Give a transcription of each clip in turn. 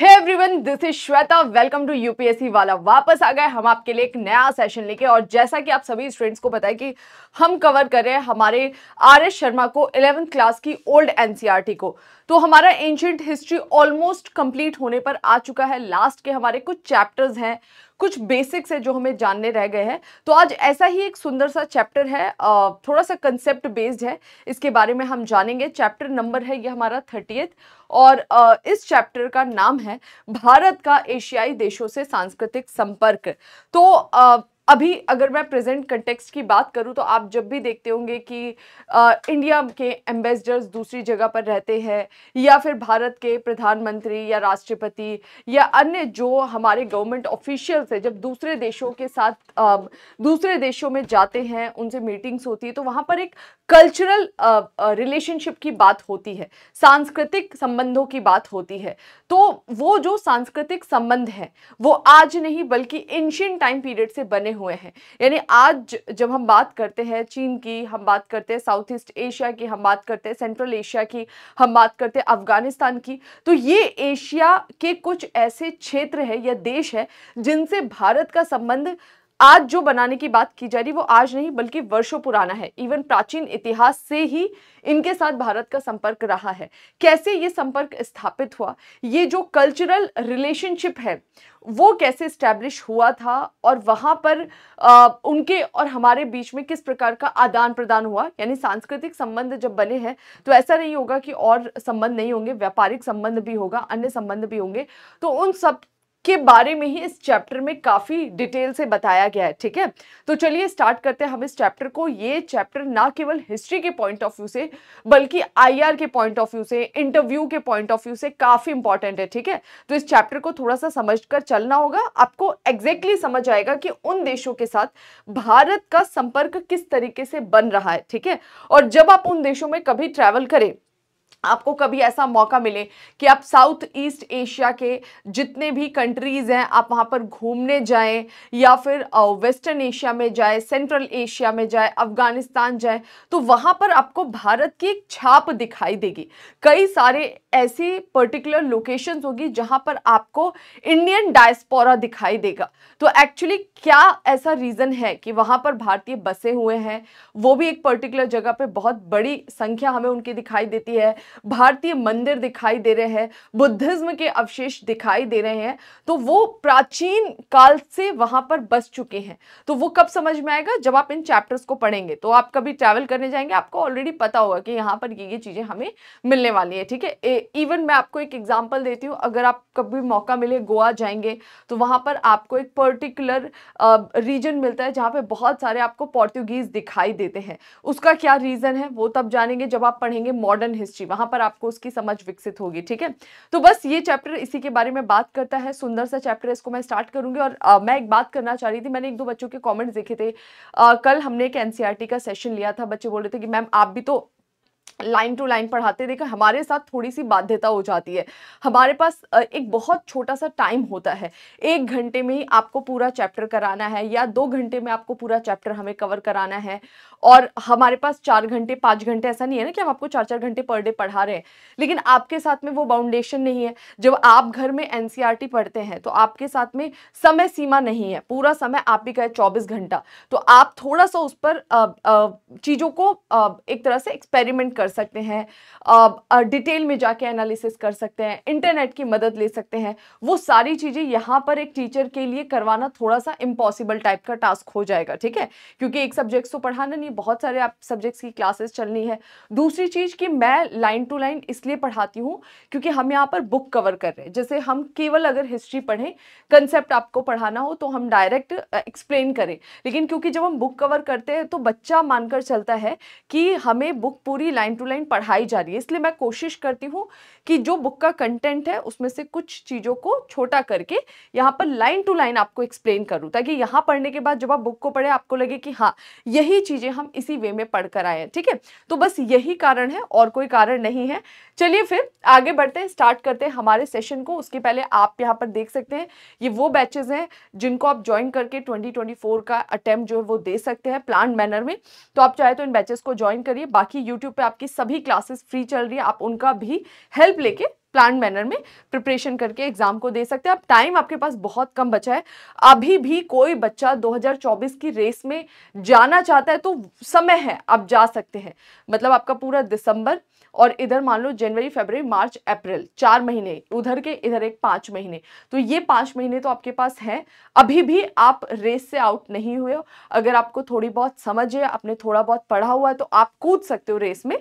hey everyone this is Shweta welcome to UPSC वाला वापस आ गए हम आपके लिए एक नया सेशन लेके और जैसा कि आप सभी स्टूडेंट्स को पता है कि हम कवर कर रहे हैं हमारे आर एस शर्मा को इलेवेंथ क्लास की ओल्ड एनसीईआरटी e को तो हमारा एंशियंट हिस्ट्री ऑलमोस्ट कंप्लीट होने पर आ चुका है लास्ट के हमारे कुछ चैप्टर्स हैं कुछ बेसिक्स है जो हमें जानने रह गए हैं तो आज ऐसा ही एक सुंदर सा चैप्टर है थोड़ा सा कंसेप्ट बेस्ड है इसके बारे में हम जानेंगे चैप्टर नंबर है ये हमारा थर्टीथ और इस चैप्टर का नाम है भारत का एशियाई देशों से सांस्कृतिक संपर्क तो अभी अगर मैं प्रेजेंट कंटेक्स्ट की बात करूं तो आप जब भी देखते होंगे कि आ, इंडिया के एम्बेसडर्स दूसरी जगह पर रहते हैं या फिर भारत के प्रधानमंत्री या राष्ट्रपति या अन्य जो हमारे गवर्नमेंट ऑफिशियल्स हैं जब दूसरे देशों के साथ आ, दूसरे देशों में जाते हैं उनसे मीटिंग्स होती है तो वहाँ पर एक कल्चरल रिलेशनशिप की बात होती है सांस्कृतिक संबंधों की बात होती है तो वो जो सांस्कृतिक संबंध हैं वो आज नहीं बल्कि एंशियन टाइम पीरियड से बने हुए हैं यानी आज जब हम बात करते हैं चीन की हम बात करते हैं साउथ ईस्ट एशिया की हम बात करते हैं सेंट्रल एशिया की हम बात करते हैं अफगानिस्तान की तो ये एशिया के कुछ ऐसे क्षेत्र है या देश है जिनसे भारत का संबंध आज जो बनाने की बात की जा रही वो आज नहीं बल्कि वर्षों पुराना है इवन प्राचीन इतिहास से ही इनके साथ भारत का संपर्क रहा है कैसे ये संपर्क स्थापित हुआ ये जो कल्चरल रिलेशनशिप है वो कैसे इस्टेब्लिश हुआ था और वहाँ पर आ, उनके और हमारे बीच में किस प्रकार का आदान प्रदान हुआ यानी सांस्कृतिक संबंध जब बने हैं तो ऐसा नहीं होगा कि और संबंध नहीं होंगे व्यापारिक संबंध भी होगा अन्य संबंध भी होंगे तो उन सब के बारे में ही इस चैप्टर में काफ़ी डिटेल से बताया गया है ठीक है तो चलिए स्टार्ट करते हैं हम इस चैप्टर को ये चैप्टर ना केवल हिस्ट्री के पॉइंट ऑफ व्यू से बल्कि आईआर के पॉइंट ऑफ व्यू से इंटरव्यू के पॉइंट ऑफ व्यू से काफ़ी इंपॉर्टेंट है ठीक है तो इस चैप्टर को थोड़ा सा समझ कर चलना होगा आपको एग्जैक्टली exactly समझ आएगा कि उन देशों के साथ भारत का संपर्क किस तरीके से बन रहा है ठीक है और जब आप उन देशों में कभी ट्रैवल करें आपको कभी ऐसा मौका मिले कि आप साउथ ईस्ट एशिया के जितने भी कंट्रीज़ हैं आप वहाँ पर घूमने जाएं या फिर वेस्टर्न एशिया में जाएं सेंट्रल एशिया में जाएं अफ़गानिस्तान जाएं तो वहाँ पर आपको भारत की एक छाप दिखाई देगी कई सारे ऐसी पर्टिकुलर लोकेशंस होगी जहाँ पर आपको इंडियन डायस्पोरा दिखाई देगा तो एक्चुअली क्या ऐसा रीज़न है कि वहाँ पर भारतीय बसे हुए हैं वो भी एक पर्टिकुलर जगह पर बहुत बड़ी संख्या हमें उनकी दिखाई देती है भारतीय मंदिर दिखाई दे रहे हैं बुद्धिज्म के अवशेष दिखाई दे रहे हैं तो वो प्राचीन काल से वहां पर बस चुके हैं तो वो कब समझ में आएगा जब आप इन चैप्टर्स को पढ़ेंगे तो आप कभी ट्रैवल करने जाएंगे आपको ऑलरेडी पता होगा कि यहाँ पर ये ये चीज़ें हमें मिलने वाली है ठीक है इवन मैं आपको एक एग्जाम्पल देती हूँ अगर आप कभी मौका मिले गोवा जाएंगे तो वहां पर आपको एक पर्टिकुलर रीजन मिलता है जहां पर बहुत सारे आपको पोर्तुगीज़ दिखाई देते हैं उसका क्या रीज़न है वो तब जानेंगे जब आप पढ़ेंगे मॉडर्न हिस्ट्री वहां पर आपको उसकी समझ विकसित होगी ठीक है तो बस ये चैप्टर इसी के बारे में बात करता है सुंदर सा चैप्टर इसको मैं स्टार्ट करूंगी और आ, मैं एक बात करना चाह रही थी मैंने एक दो बच्चों के कॉमेंट्स देखे थे आ, कल हमने एक एनसीआरटी e का सेशन लिया था बच्चे बोल रहे थे कि मैम आप भी तो लाइन टू लाइन पढ़ाते देखा हमारे साथ थोड़ी सी बाध्यता हो जाती है हमारे पास एक बहुत छोटा सा टाइम होता है एक घंटे में ही आपको पूरा चैप्टर कराना है या दो घंटे में आपको पूरा चैप्टर हमें कवर कराना है और हमारे पास चार घंटे पाँच घंटे ऐसा नहीं है ना कि हम आपको चार चार घंटे पर डे पढ़ा रहे हैं लेकिन आपके साथ में वो बाउंडेशन नहीं है जब आप घर में एन e पढ़ते हैं तो आपके साथ में समय सीमा नहीं है पूरा समय आप भी कहें चौबीस घंटा तो आप थोड़ा सा उस पर चीज़ों को एक तरह से एक्सपेरिमेंट कर सकते हैं डिटेल में जाके एनालिसिस कर सकते हैं इंटरनेट की मदद ले सकते हैं वो सारी चीज़ें यहाँ पर एक टीचर के लिए करवाना थोड़ा सा इम्पॉसिबल टाइप का टास्क हो जाएगा ठीक है क्योंकि एक सब्जेक्ट तो पढ़ाना नहीं नहीं बहुत सारे आप सब्जेक्ट्स की क्लासेस चलनी है दूसरी चीज़ कि मैं लाइन टू लाइन इसलिए पढ़ाती हूँ क्योंकि हम यहाँ पर बुक कवर कर रहे हैं जैसे हम केवल अगर हिस्ट्री पढ़ें कंसेप्ट आपको पढ़ाना हो तो हम डायरेक्ट एक्सप्लेन करें लेकिन क्योंकि जब हम बुक कवर करते हैं तो बच्चा मानकर चलता है कि हमें बुक पूरी लाइन टू लाइन पढ़ाई जा रही है इसलिए मैं कोशिश करती हूँ कि जो बुक का कंटेंट है उसमें से कुछ चीज़ों को छोटा करके यहाँ पर लाइन टू लाइन आपको एक्सप्लेन करूँ ताकि यहाँ पढ़ने के बाद जब आप बुक को पढ़े आपको लगे कि हाँ यही चीज़ें हम इसी वे में पढ़कर आए हैं ठीक है तो बस यही कारण है और कोई कारण नहीं है चलिए फिर आगे बढ़ते हैं स्टार्ट करते हैं हमारे सेशन को उसके पहले आप यहाँ पर देख सकते हैं ये वो बैचेज हैं जिनको आप ज्वाइन करके 2024 का अटैम्प्ट जो है वो दे सकते हैं प्लान मैनर में तो आप चाहे तो इन बैचेस को ज्वाइन करिए बाकी यूट्यूब पर आपकी सभी क्लासेस फ्री चल रही है आप उनका भी हेल्प लेके प्लान मैनर में प्रिपरेशन करके एग्जाम को दे सकते हैं अब टाइम आपके पास बहुत कम बचा है अभी भी कोई बच्चा 2024 की रेस में जाना चाहता है तो समय है आप जा सकते हैं मतलब आपका पूरा दिसंबर और इधर मान लो जनवरी फेबररी मार्च अप्रैल चार महीने उधर के इधर एक पाँच महीने तो ये पाँच महीने तो आपके पास हैं अभी भी आप रेस से आउट नहीं हुए हो अगर आपको थोड़ी बहुत समझ है आपने थोड़ा बहुत पढ़ा हुआ है तो आप कूद सकते हो रेस में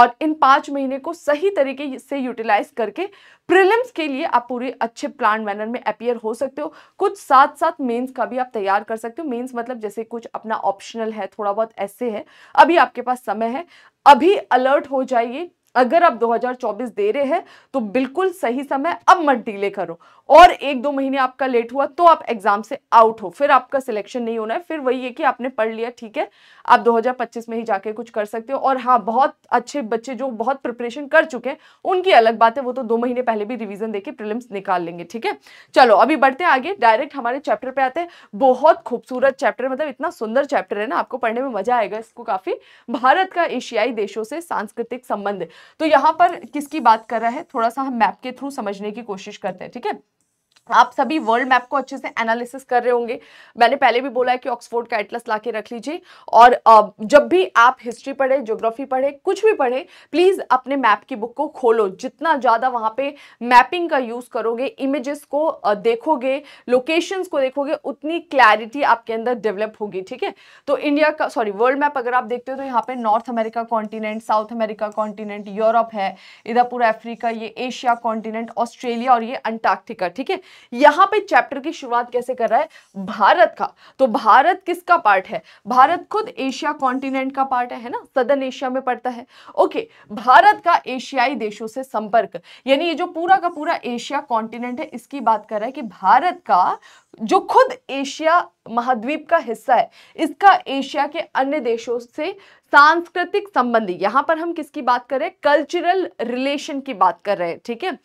और इन पाँच महीने को सही तरीके से यूटिलाइज करके प्रिलिम्स के लिए आप पूरे अच्छे प्लान मैनर में अपियर हो सकते हो कुछ साथ साथ मेंस का भी आप तैयार कर सकते हो मेंस मतलब जैसे कुछ अपना ऑप्शनल है थोड़ा बहुत ऐसे है अभी आपके पास समय है अभी अलर्ट हो जाइए अगर आप 2024 दे रहे हैं तो बिल्कुल सही समय अब मत डीले करो और एक दो महीने आपका लेट हुआ तो आप एग्जाम से आउट हो फिर आपका सिलेक्शन नहीं होना है फिर वही है कि आपने पढ़ लिया ठीक है आप 2025 में ही जाके कुछ कर सकते हो और हाँ बहुत अच्छे बच्चे जो बहुत प्रिपरेशन कर चुके हैं उनकी अलग बात है वो तो दो महीने पहले भी रिविजन देके प्रिलिम्स निकाल लेंगे ठीक है चलो अभी बढ़ते हैं आगे डायरेक्ट हमारे चैप्टर पे आते हैं बहुत खूबसूरत चैप्टर मतलब इतना सुंदर चैप्टर है ना आपको पढ़ने में मजा आएगा इसको काफी भारत का एशियाई देशों से सांस्कृतिक संबंध तो यहाँ पर किसकी बात कर रहा है थोड़ा सा हम मैप के थ्रू समझने की कोशिश करते हैं ठीक है आप सभी वर्ल्ड मैप को अच्छे से एनालिसिस कर रहे होंगे मैंने पहले भी बोला है कि ऑक्सफोर्ड का एटलस ला के रख लीजिए और जब भी आप हिस्ट्री पढ़े ज्योग्राफी पढ़े कुछ भी पढ़े प्लीज़ अपने मैप की बुक को खोलो जितना ज़्यादा वहाँ पे मैपिंग का यूज़ करोगे इमेजेस को देखोगे लोकेशंस को देखोगे उतनी क्लैरिटी आपके अंदर डेवलप होगी ठीक है तो इंडिया का सॉरी वर्ल्ड मैप अगर आप देखते हो तो यहाँ पर North America continent South America continent Europe है इधर पूरा अफ्रीका ये एशिया कॉन्टिनेंट ऑस्ट्रेलिया और ये अंटार्क्टिका ठीक है यहां पे चैप्टर की शुरुआत कैसे कर रहा है भारत का तो भारत किसका पार्ट है भारत खुद एशिया कॉन्टिनेंट का पार्ट है है ना सदन एशिया में पड़ता है ओके भारत का एशियाई देशों से संपर्क यानी ये जो पूरा का पूरा एशिया कॉन्टिनेंट है इसकी बात कर रहा है कि भारत का जो खुद एशिया महाद्वीप का हिस्सा है इसका एशिया के अन्य देशों से सांस्कृतिक संबंधी यहाँ पर हम किसकी बात कर रहे हैं कल्चरल रिलेशन की बात कर रहे हैं ठीक है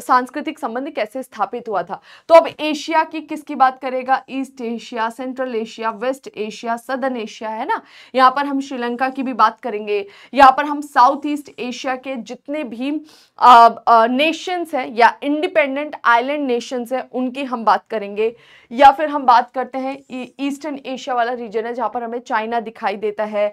सांस्कृतिक संबंध कैसे स्थापित हुआ था तो अब एशिया की किसकी बात करेगा East Asia Central Asia West Asia Southern Asia है ना यहाँ पर हम श्रीलंका की भी बात करेंगे यहाँ पर हम साउथ ईस्ट एशिया के जितने भी नेशंस हैं या इंडिपेंडेंट आइलैंड नेशंस हैं उनकी हम बात करेंगे या फिर हम बात करते हैं ईस्टर्न एशिया वाला रीजन है जहाँ पर हमें चाइना दिखाई देता है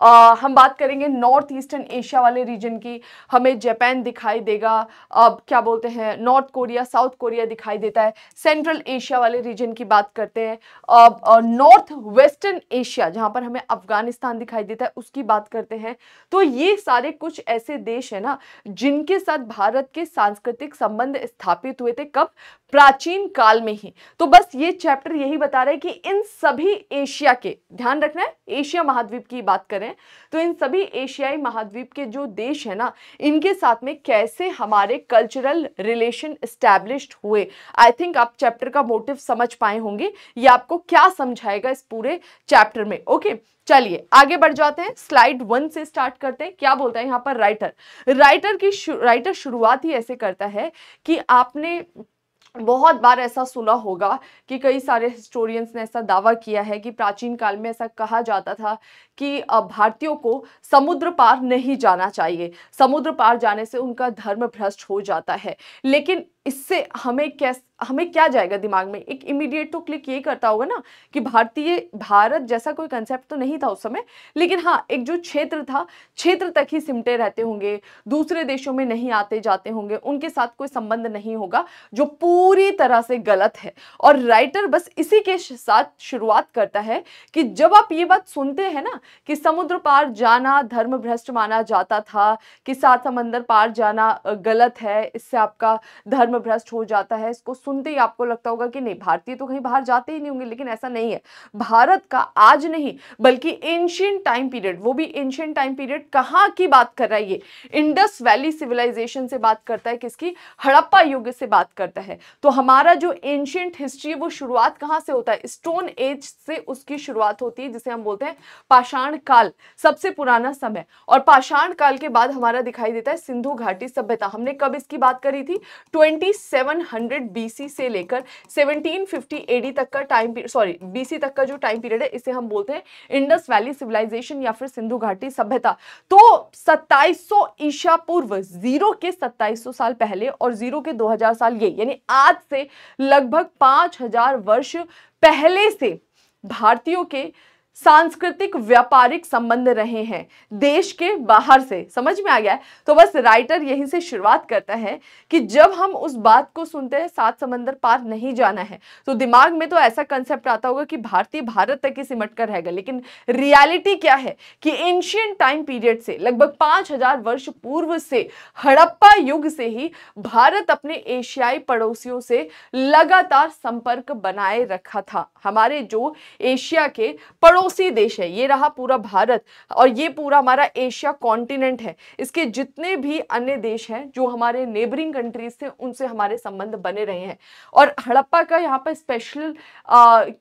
आ, हम बात करेंगे नॉर्थ ईस्टर्न एशिया वाले रीजन की हमें जापान दिखाई देगा अब क्या बोलते हैं नॉर्थ कोरिया साउथ कोरिया दिखाई देता है सेंट्रल एशिया वाले रीजन की बात करते हैं अब नॉर्थ वेस्टर्न एशिया जहाँ पर हमें अफगानिस्तान दिखाई देता है उसकी बात करते हैं तो ये सारे कुछ ऐसे देश हैं ना जिनके साथ भारत के सांस्कृतिक संबंध स्थापित हुए थे कब प्राचीन काल में ही तो बस ये चैप्टर यही बता रहे हैं कि इन सभी एशिया के ध्यान रखना है एशिया महाद्वीप की बात करें करें तो इन सभी एशियाई महाद्वीप के जो देश हैं ना इनके साथ में कैसे हमारे कल्चरल रिलेशन इस्टेब्लिश्ड हुए आई थिंक आप चैप्टर का मोटिव समझ पाए होंगे ये आपको क्या समझाएगा इस पूरे चैप्टर में ओके चलिए आगे बढ़ जाते हैं स्लाइड वन से स्टार्ट करते हैं क्या बोलता है यहाँ पर राइटर राइटर की शु, राइटर शुरुआत ही ऐसे करता है कि आपने बहुत बार ऐसा सुना होगा कि कई सारे हिस्टोरियंस ने ऐसा दावा किया है कि प्राचीन काल में ऐसा कहा जाता था कि भारतीयों को समुद्र पार नहीं जाना चाहिए समुद्र पार जाने से उनका धर्म भ्रष्ट हो जाता है लेकिन इससे हमें कैस हमें क्या जाएगा दिमाग में एक इमीडिएट तो क्लिक ये करता होगा ना कि भारतीय भारत जैसा कोई कंसेप्ट तो नहीं था उस समय लेकिन हाँ एक जो क्षेत्र था क्षेत्र तक ही सिमटे रहते होंगे दूसरे देशों में नहीं आते जाते होंगे उनके साथ कोई संबंध नहीं होगा जो पूरी तरह से गलत है और राइटर बस इसी के साथ शुरुआत करता है कि जब आप ये बात सुनते हैं ना कि समुद्र पार जाना धर्म भ्रष्ट माना जाता था कि सात समंदर पार जाना गलत है इससे आपका धर्म धर्म भ्रष्ट हो जाता है इसको सुनते ही आपको लगता होगा कि नहीं भारतीय तो कहीं बाहर जाते ही नहीं होंगे लेकिन ऐसा नहीं है भारत का आज नहीं बल्कि एंशियंट टाइम पीरियड वो भी एंशियंट टाइम पीरियड कहाँ की बात कर रहा है ये इंडस वैली सिविलाइजेशन से बात करता है किसकी हड़प्पा युग से बात करता है तो हमारा जो एंशियंट हिस्ट्री है वो शुरुआत कहाँ से होता है स्टोन एज से उसकी शुरुआत होती है जिसे हम बोलते हैं पाषाण काल सबसे पुराना समय और पाषाण काल के बाद हमारा दिखाई देता है सिंधु घाटी सभ्यता हमने कब इसकी बात करी थी ट्वेंटी 2700 BC से लेकर 1750 एडी तक का टाइम सॉरी BC तक का जो टाइम पीरियड है इसे हम बोलते हैं इंडस वैली सिविलाइजेशन या फिर सिंधु घाटी सभ्यता तो 2700 ईसा पूर्व जीरो के 2700 साल पहले और जीरो के 2000 साल ये यानी आज से लगभग 5000 वर्ष पहले से भारतीयों के सांस्कृतिक व्यापारिक संबंध रहे हैं देश के बाहर से समझ में आ गया है तो बस राइटर यहीं से शुरुआत करता है कि जब हम उस बात को सुनते हैं सात समंदर पार नहीं जाना है तो दिमाग में तो ऐसा कंसेप्ट आता होगा कि भारतीय भारत तक ही सिमट कर रहेगा लेकिन रियलिटी क्या है कि एंशियंट टाइम पीरियड से लगभग पाँच हजार वर्ष पूर्व से हड़प्पा युग से ही भारत अपने एशियाई पड़ोसियों से लगातार संपर्क बनाए रखा था हमारे जो एशिया के पड़ोस पड़ोसी देश है ये रहा पूरा भारत और ये पूरा हमारा एशिया कॉन्टिनेंट है इसके जितने भी अन्य देश हैं जो हमारे नेबरिंग कंट्रीज थे उनसे हमारे संबंध बने रहे हैं और हड़प्पा का यहाँ पर स्पेशल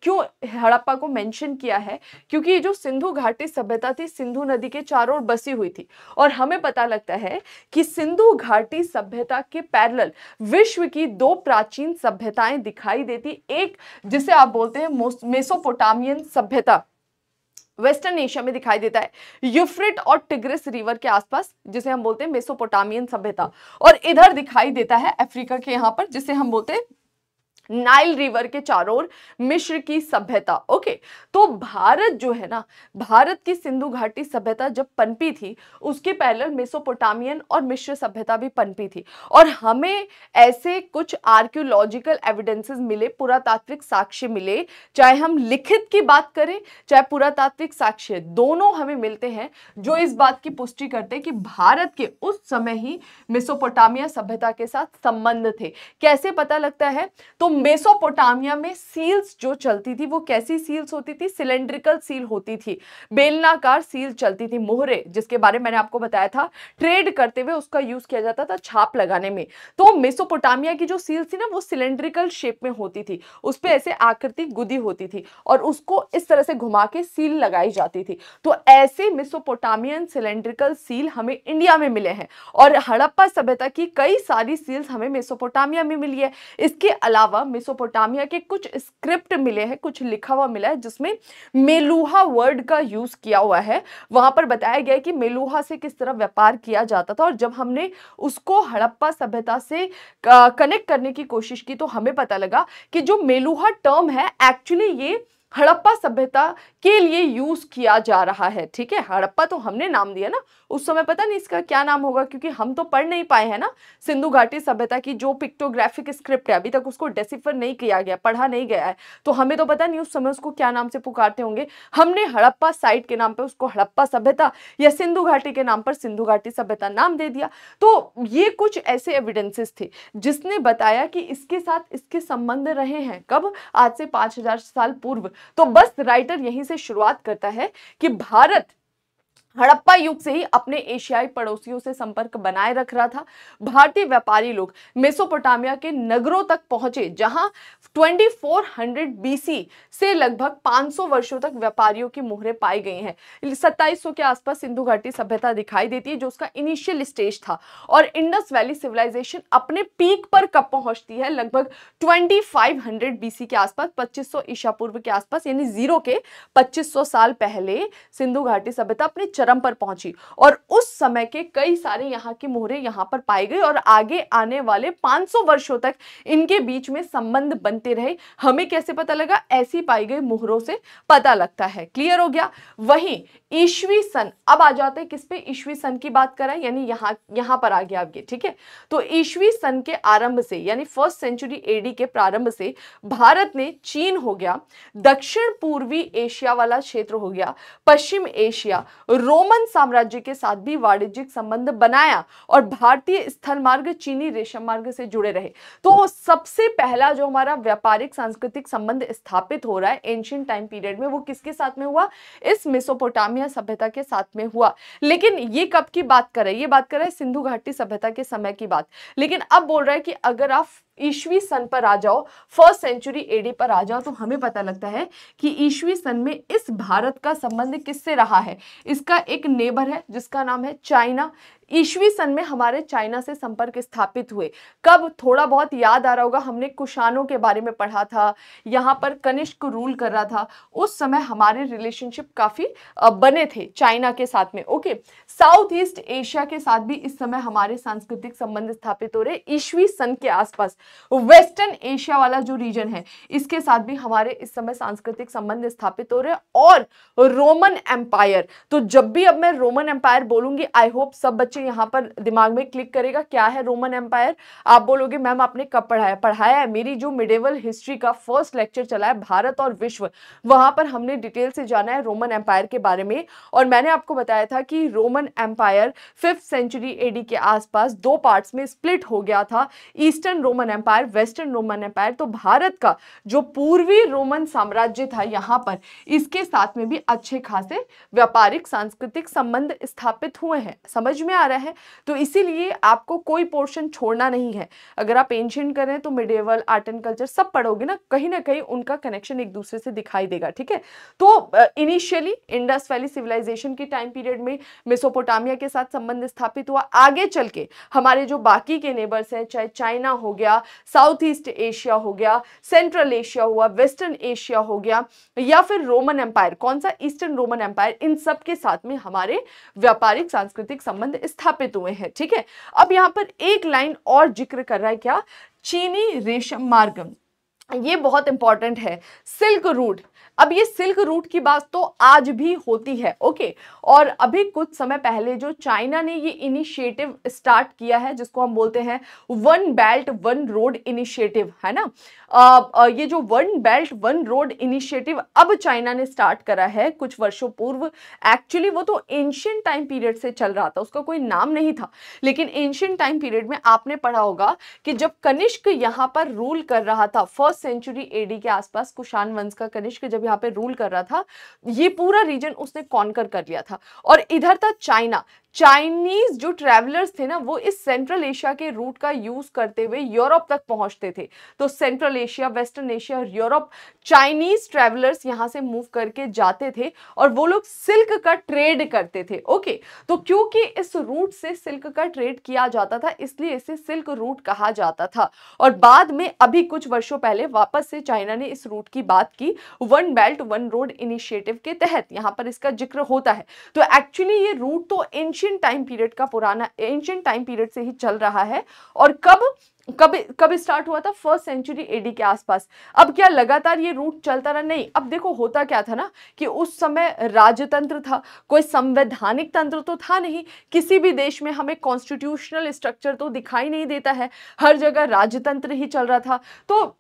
क्यों हड़प्पा को मैंशन किया है क्योंकि ये जो सिंधु घाटी सभ्यता थी सिंधु नदी के चारों ओर बसी हुई थी और हमें पता लगता है कि सिंधु घाटी सभ्यता के पैरल विश्व की दो प्राचीन सभ्यताएं दिखाई देती एक जिसे आप बोलते हैं मेसोपोटामियन सभ्यता वेस्टर्न एशिया में दिखाई देता है यूफ्रिट और टिग्रिस रिवर के आसपास जिसे हम बोलते हैं मेसोपोटामियन सभ्यता और इधर दिखाई देता है अफ्रीका के यहाँ पर जिसे हम बोलते हैं नाइल रिवर के चारों ओर मिश्र की सभ्यता ओके तो भारत जो है ना भारत की सिंधु घाटी सभ्यता जब पनपी थी उसके पहले मेसोपोटामियन और मिश्र सभ्यता भी पनपी थी और हमें ऐसे कुछ आर्क्योलॉजिकल एविडेंसेस मिले पुरातात्विक साक्ष्य मिले चाहे हम लिखित की बात करें चाहे पुरातात्विक साक्ष्य दोनों हमें मिलते हैं जो इस बात की पुष्टि करते हैं कि भारत के उस समय ही मेसोपोटामिया सभ्यता के साथ संबंध थे कैसे पता लगता है तो मेसोपोटामिया में सील्स जो चलती थी वो कैसी सील्स होती थी सिलेंड्रिकल सील होती थी बेलनाकार सील चलती थी मोहरे जिसके बारे में मैंने आपको बताया था ट्रेड करते हुए उसका यूज किया जाता था छाप लगाने में तो मेसोपोटामिया की जो सील थी ना वो सिलेंड्रिकल शेप में होती थी उस पर ऐसे आकृति गुदी होती थी और उसको इस तरह से घुमा के सील लगाई जाती थी तो ऐसे मेसोपोटामियन सिलेंड्रिकल सील हमें इंडिया में मिले हैं और हड़प्पा सभ्यता की कई सारी सील्स हमें मेसोपोटामिया में मिली है इसके अलावा हुआ मिसोपोटामिया के कुछ स्क्रिप्ट मिले हैं कुछ लिखा हुआ मिला है जिसमें मेलुहा वर्ड का यूज़ किया हुआ है वहां पर बताया गया है कि मेलुहा से किस तरह व्यापार किया जाता था और जब हमने उसको हड़प्पा सभ्यता से कनेक्ट करने की कोशिश की तो हमें पता लगा कि जो मेलुहा टर्म है एक्चुअली ये हड़प्पा सभ्यता के लिए यूज़ किया जा रहा है ठीक है हड़प्पा तो हमने नाम दिया ना उस समय पता नहीं इसका क्या नाम होगा क्योंकि हम तो पढ़ नहीं पाए हैं ना सिंधु घाटी सभ्यता की जो पिक्टोग्राफिक स्क्रिप्ट है अभी तक उसको डेसिफर नहीं किया गया पढ़ा नहीं गया है तो हमें तो पता नहीं उस समय उसको क्या नाम से पुकारते होंगे हमने हड़प्पा साइट के नाम पर उसको हड़प्पा सभ्यता या सिंधु घाटी के नाम पर सिंधु घाटी सभ्यता नाम दे दिया तो ये कुछ ऐसे एविडेंसेस थे जिसने बताया कि इसके साथ इसके संबंध रहे हैं कब आज से पाँच साल पूर्व तो बस राइटर यहीं से शुरुआत करता है कि भारत हड़प्पा युग से ही अपने एशियाई पड़ोसियों से संपर्क बनाए रख रहा था भारतीय व्यापारी लोग मेसोपोटामिया के नगरों तक पहुंचे जहां 2400 बीसी से लगभग 500 वर्षों तक व्यापारियों की मुहरें पाई गई हैं 2700 के आसपास सिंधु घाटी सभ्यता दिखाई देती है जो उसका इनिशियल स्टेज था और इंडस वैली सिविलाइजेशन अपने पीक पर कब पहुंचती है लगभग ट्वेंटी फाइव के आसपास सौ ईशा पूर्व के आसपास यानी जीरो के पच्चीस साल पहले सिंधु घाटी सभ्यता अपने चरम पर पहुंची और उस समय के कई सारे यहाँ के मोहरे यहाँ पर पाए गए और आगे आने वाले 500 वर्षों तक इनके बीच में संबंध बनते रहे हमें कैसे पता लगा ऐसी पाई गई मोहरों से पता लगता है क्लियर हो गया वही ईस्वी सन अब आ जाते हैं किस पे ईस्वी सन की बात करें यानी यहाँ यहाँ पर आ गया अब ये ठीक है तो ईस्वी सन के आरंभ से यानी फर्स्ट सेंचुरी एडी के प्रारंभ से भारत ने चीन हो गया दक्षिण पूर्वी एशिया वाला क्षेत्र हो गया पश्चिम एशिया रोमन साम्राज्य के साथ भी वाणिज्यिक संबंध बनाया और भारतीय स्थल मार्ग चीनी रेशम मार्ग से जुड़े रहे तो सबसे पहला जो हमारा व्यापारिक सांस्कृतिक संबंध स्थापित हो रहा है एंशियंट टाइम पीरियड में वो किसके साथ में हुआ इस मेसोपोटामिया सभ्यता के साथ में हुआ लेकिन ये कब की बात कर रहे हैं ये बात कर रहे हैं सिंधु घाटी सभ्यता के समय की बात लेकिन अब बोल रहा है कि अगर आप ईस्वी सन पर आ जाओ फर्स्ट सेंचुरी एडी पर आ जाओ तो हमें पता लगता है कि ईस्वी सन में इस भारत का संबंध किससे रहा है इसका एक नेबर है जिसका नाम है चाइना ईस्वी सन में हमारे चाइना से संपर्क स्थापित हुए कब थोड़ा बहुत याद आ रहा होगा हमने कुशानों के बारे में पढ़ा था यहाँ पर कनिष्क रूल कर रहा था उस समय हमारे रिलेशनशिप काफ़ी बने थे चाइना के साथ में ओके साउथ ईस्ट एशिया के साथ भी इस समय हमारे सांस्कृतिक संबंध स्थापित हो रहे ईस्वी सन के आसपास वेस्टर्न एशिया वाला जो रीजन है इसके साथ भी हमारे इस समय सांस्कृतिक संबंध स्थापित हो रहे और रोमन एम्पायर तो जब भी अब मैं रोमन एम्पायर बोलूंगी आई होप सब बच्चे क्वेश्चन यहाँ पर दिमाग में क्लिक करेगा क्या है रोमन एम्पायर आप बोलोगे मैम आपने कब पढ़ाया पढ़ाया है मेरी जो मिडेवल हिस्ट्री का फर्स्ट लेक्चर चला है भारत और विश्व वहां पर हमने डिटेल से जाना है रोमन एम्पायर के बारे में और मैंने आपको बताया था कि Roman empire fifth century AD के आसपास दो पार्ट्स में स्प्लिट हो गया था eastern Roman empire western Roman empire तो भारत का जो पूर्वी रोमन साम्राज्य था यहाँ पर इसके साथ में भी अच्छे खासे व्यापारिक सांस्कृतिक संबंध स्थापित हुए हैं समझ में आ रहा है तो इसीलिए आपको कोई पोर्शन छोड़ना नहीं है अगर आप एंशियंट करें तो मिडेवल आर्ट एंड कल्चर सब पढ़ोगे ना कहीं ना कहीं उनका कनेक्शन एक दूसरे से दिखाई देगा ठीक है तो इनिशियली इंडस वैली सिविलाइजेशन के टाइम पीरियड में मेसोपोटामिया के साथ संबंध स्थापित हुआ आगे चल के हमारे जो बाकी के नेबर्स हैं चाहे चाइना हो गया साउथ ईस्ट एशिया हो गया सेंट्रल एशिया हुआ वेस्टर्न एशिया हो गया या फिर रोमन एम्पायर कौन सा ईस्टर्न रोमन एम्पायर इन सब के साथ में हमारे व्यापारिक सांस्कृतिक संबंध स्थापित हुए हैं ठीक है अब यहाँ पर एक लाइन और जिक्र कर रहा है क्या चीनी रेशम मार्ग ये बहुत इंपॉर्टेंट है सिल्क रूट अब ये सिल्क रूट की बात तो आज भी होती है ओके और अभी कुछ समय पहले जो चाइना ने ये इनिशिएटिव स्टार्ट किया है जिसको हम बोलते हैं one belt one road initiative है ना आ, ये जो one belt one road initiative अब चाइना ने स्टार्ट करा है कुछ वर्षों पूर्व एक्चुअली वो तो एंशियंट टाइम पीरियड से चल रहा था उसका कोई नाम नहीं था लेकिन एंशियन टाइम पीरियड में आपने पढ़ा होगा कि जब कनिष्क यहाँ पर रूल कर रहा था फर्स्ट सेंचुरी एडी के आसपास कुशान वंश का कनिष्क जब यहाँ पे रूल कर रहा था ये पूरा रीजन उसने कॉन्कर कर लिया था और इधर था चाइना चाइनीज जो ट्रैवलर्स थे ना वो इस सेंट्रल एशिया के रूट का यूज करते हुए यूरोप तक पहुंचते थे तो सेंट्रल एशिया वेस्टर्न एशिया और यूरोप चाइनीज ट्रैवलर्स यहाँ से मूव करके जाते थे और वो लोग सिल्क का ट्रेड करते थे ओके तो क्योंकि इस रूट से सिल्क का ट्रेड किया जाता था इसलिए इसे सिल्क रूट कहा जाता था और बाद में अभी कुछ वर्षों पहले वापस से चाइना ने इस रूट की बात की one belt one road initiative के तहत यहाँ पर इसका जिक्र होता है तो एक्चुअली ये रूट तो इन एंशियंट टाइम पीरियड का पुराना एंशियंट टाइम पीरियड से ही चल रहा है और कब कभी कब स्टार्ट हुआ था फर्स्ट सेंचुरी एडी के आसपास अब क्या लगातार ये रूट चलता रहा नहीं अब देखो होता क्या था ना कि उस समय राजतंत्र था कोई संवैधानिक तंत्र तो था नहीं किसी भी देश में हमें कॉन्स्टिट्यूशनल स्ट्रक्चर तो दिखाई नहीं देता है हर जगह राजतंत्र ही चल रहा था तो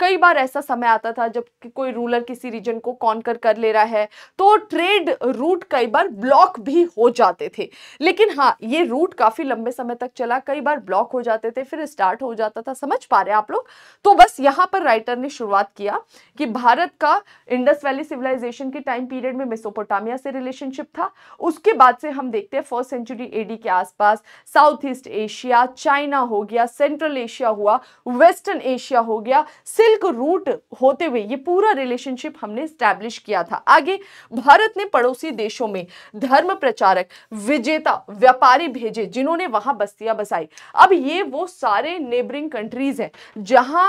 कई बार ऐसा समय आता था जब कि कोई रूलर किसी रीजन को कर कर ले रहा है तो ट्रेड रूट कई बार ब्लॉक भी हो जाते थे लेकिन हाँ ये रूट काफ़ी लंबे समय तक चला कई बार ब्लॉक हो जाते थे फिर स्टार्ट स्टार्ट हो जाता था समझ पा रहे हैं आप लोग तो बस यहाँ पर राइटर ने शुरुआत किया कि भारत का इंडस वैली सिविलाइजेशन के टाइम पीरियड में मेसोपोटामिया से रिलेशनशिप था उसके बाद से हम देखते हैं फर्स्ट सेंचुरी एडी के आसपास साउथ ईस्ट एशिया चाइना हो गया सेंट्रल एशिया हुआ वेस्टर्न एशिया हो गया सिल्क रूट होते हुए ये पूरा रिलेशनशिप हमने स्टैब्लिश किया था आगे भारत ने पड़ोसी देशों में धर्म प्रचारक विजेता व्यापारी भेजे जिन्होंने वहां बस्तियां बसाई अब ये वो सारे नेबरिंग कंट्रीज है जहां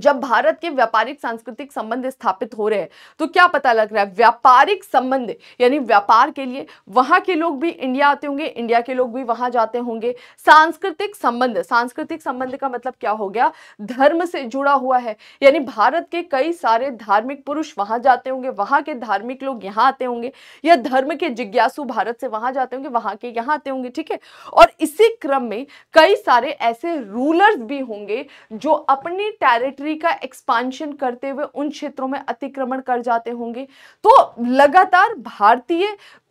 जब भारत के व्यापारिक सांस्कृतिक संबंध स्थापित हो रहे हैं तो क्या पता लग रहा है व्यापारिक संबंध यानी व्यापार के लिए वहां के लोग भी इंडिया आते होंगे इंडिया के लोग भी वहां जाते होंगे सांस्कृतिक संबंध सांस्कृतिक संबंध का मतलब क्या हो गया धर्म से जुड़ा हुआ है यानी भारत के कई सारे धार्मिक पुरुष वहां जाते होंगे वहाँ के धार्मिक लोग यहाँ आते होंगे या धर्म के जिज्ञासु भारत से वहां जाते होंगे वहाँ के यहाँ आते होंगे ठीक है और इसी क्रम में कई सारे ऐसे रूलर्स भी होंगे जो अपनी टेरिटरी टेरिटरी का एक्सपांशन करते हुए उन क्षेत्रों में अतिक्रमण कर जाते होंगे तो लगातार भारतीय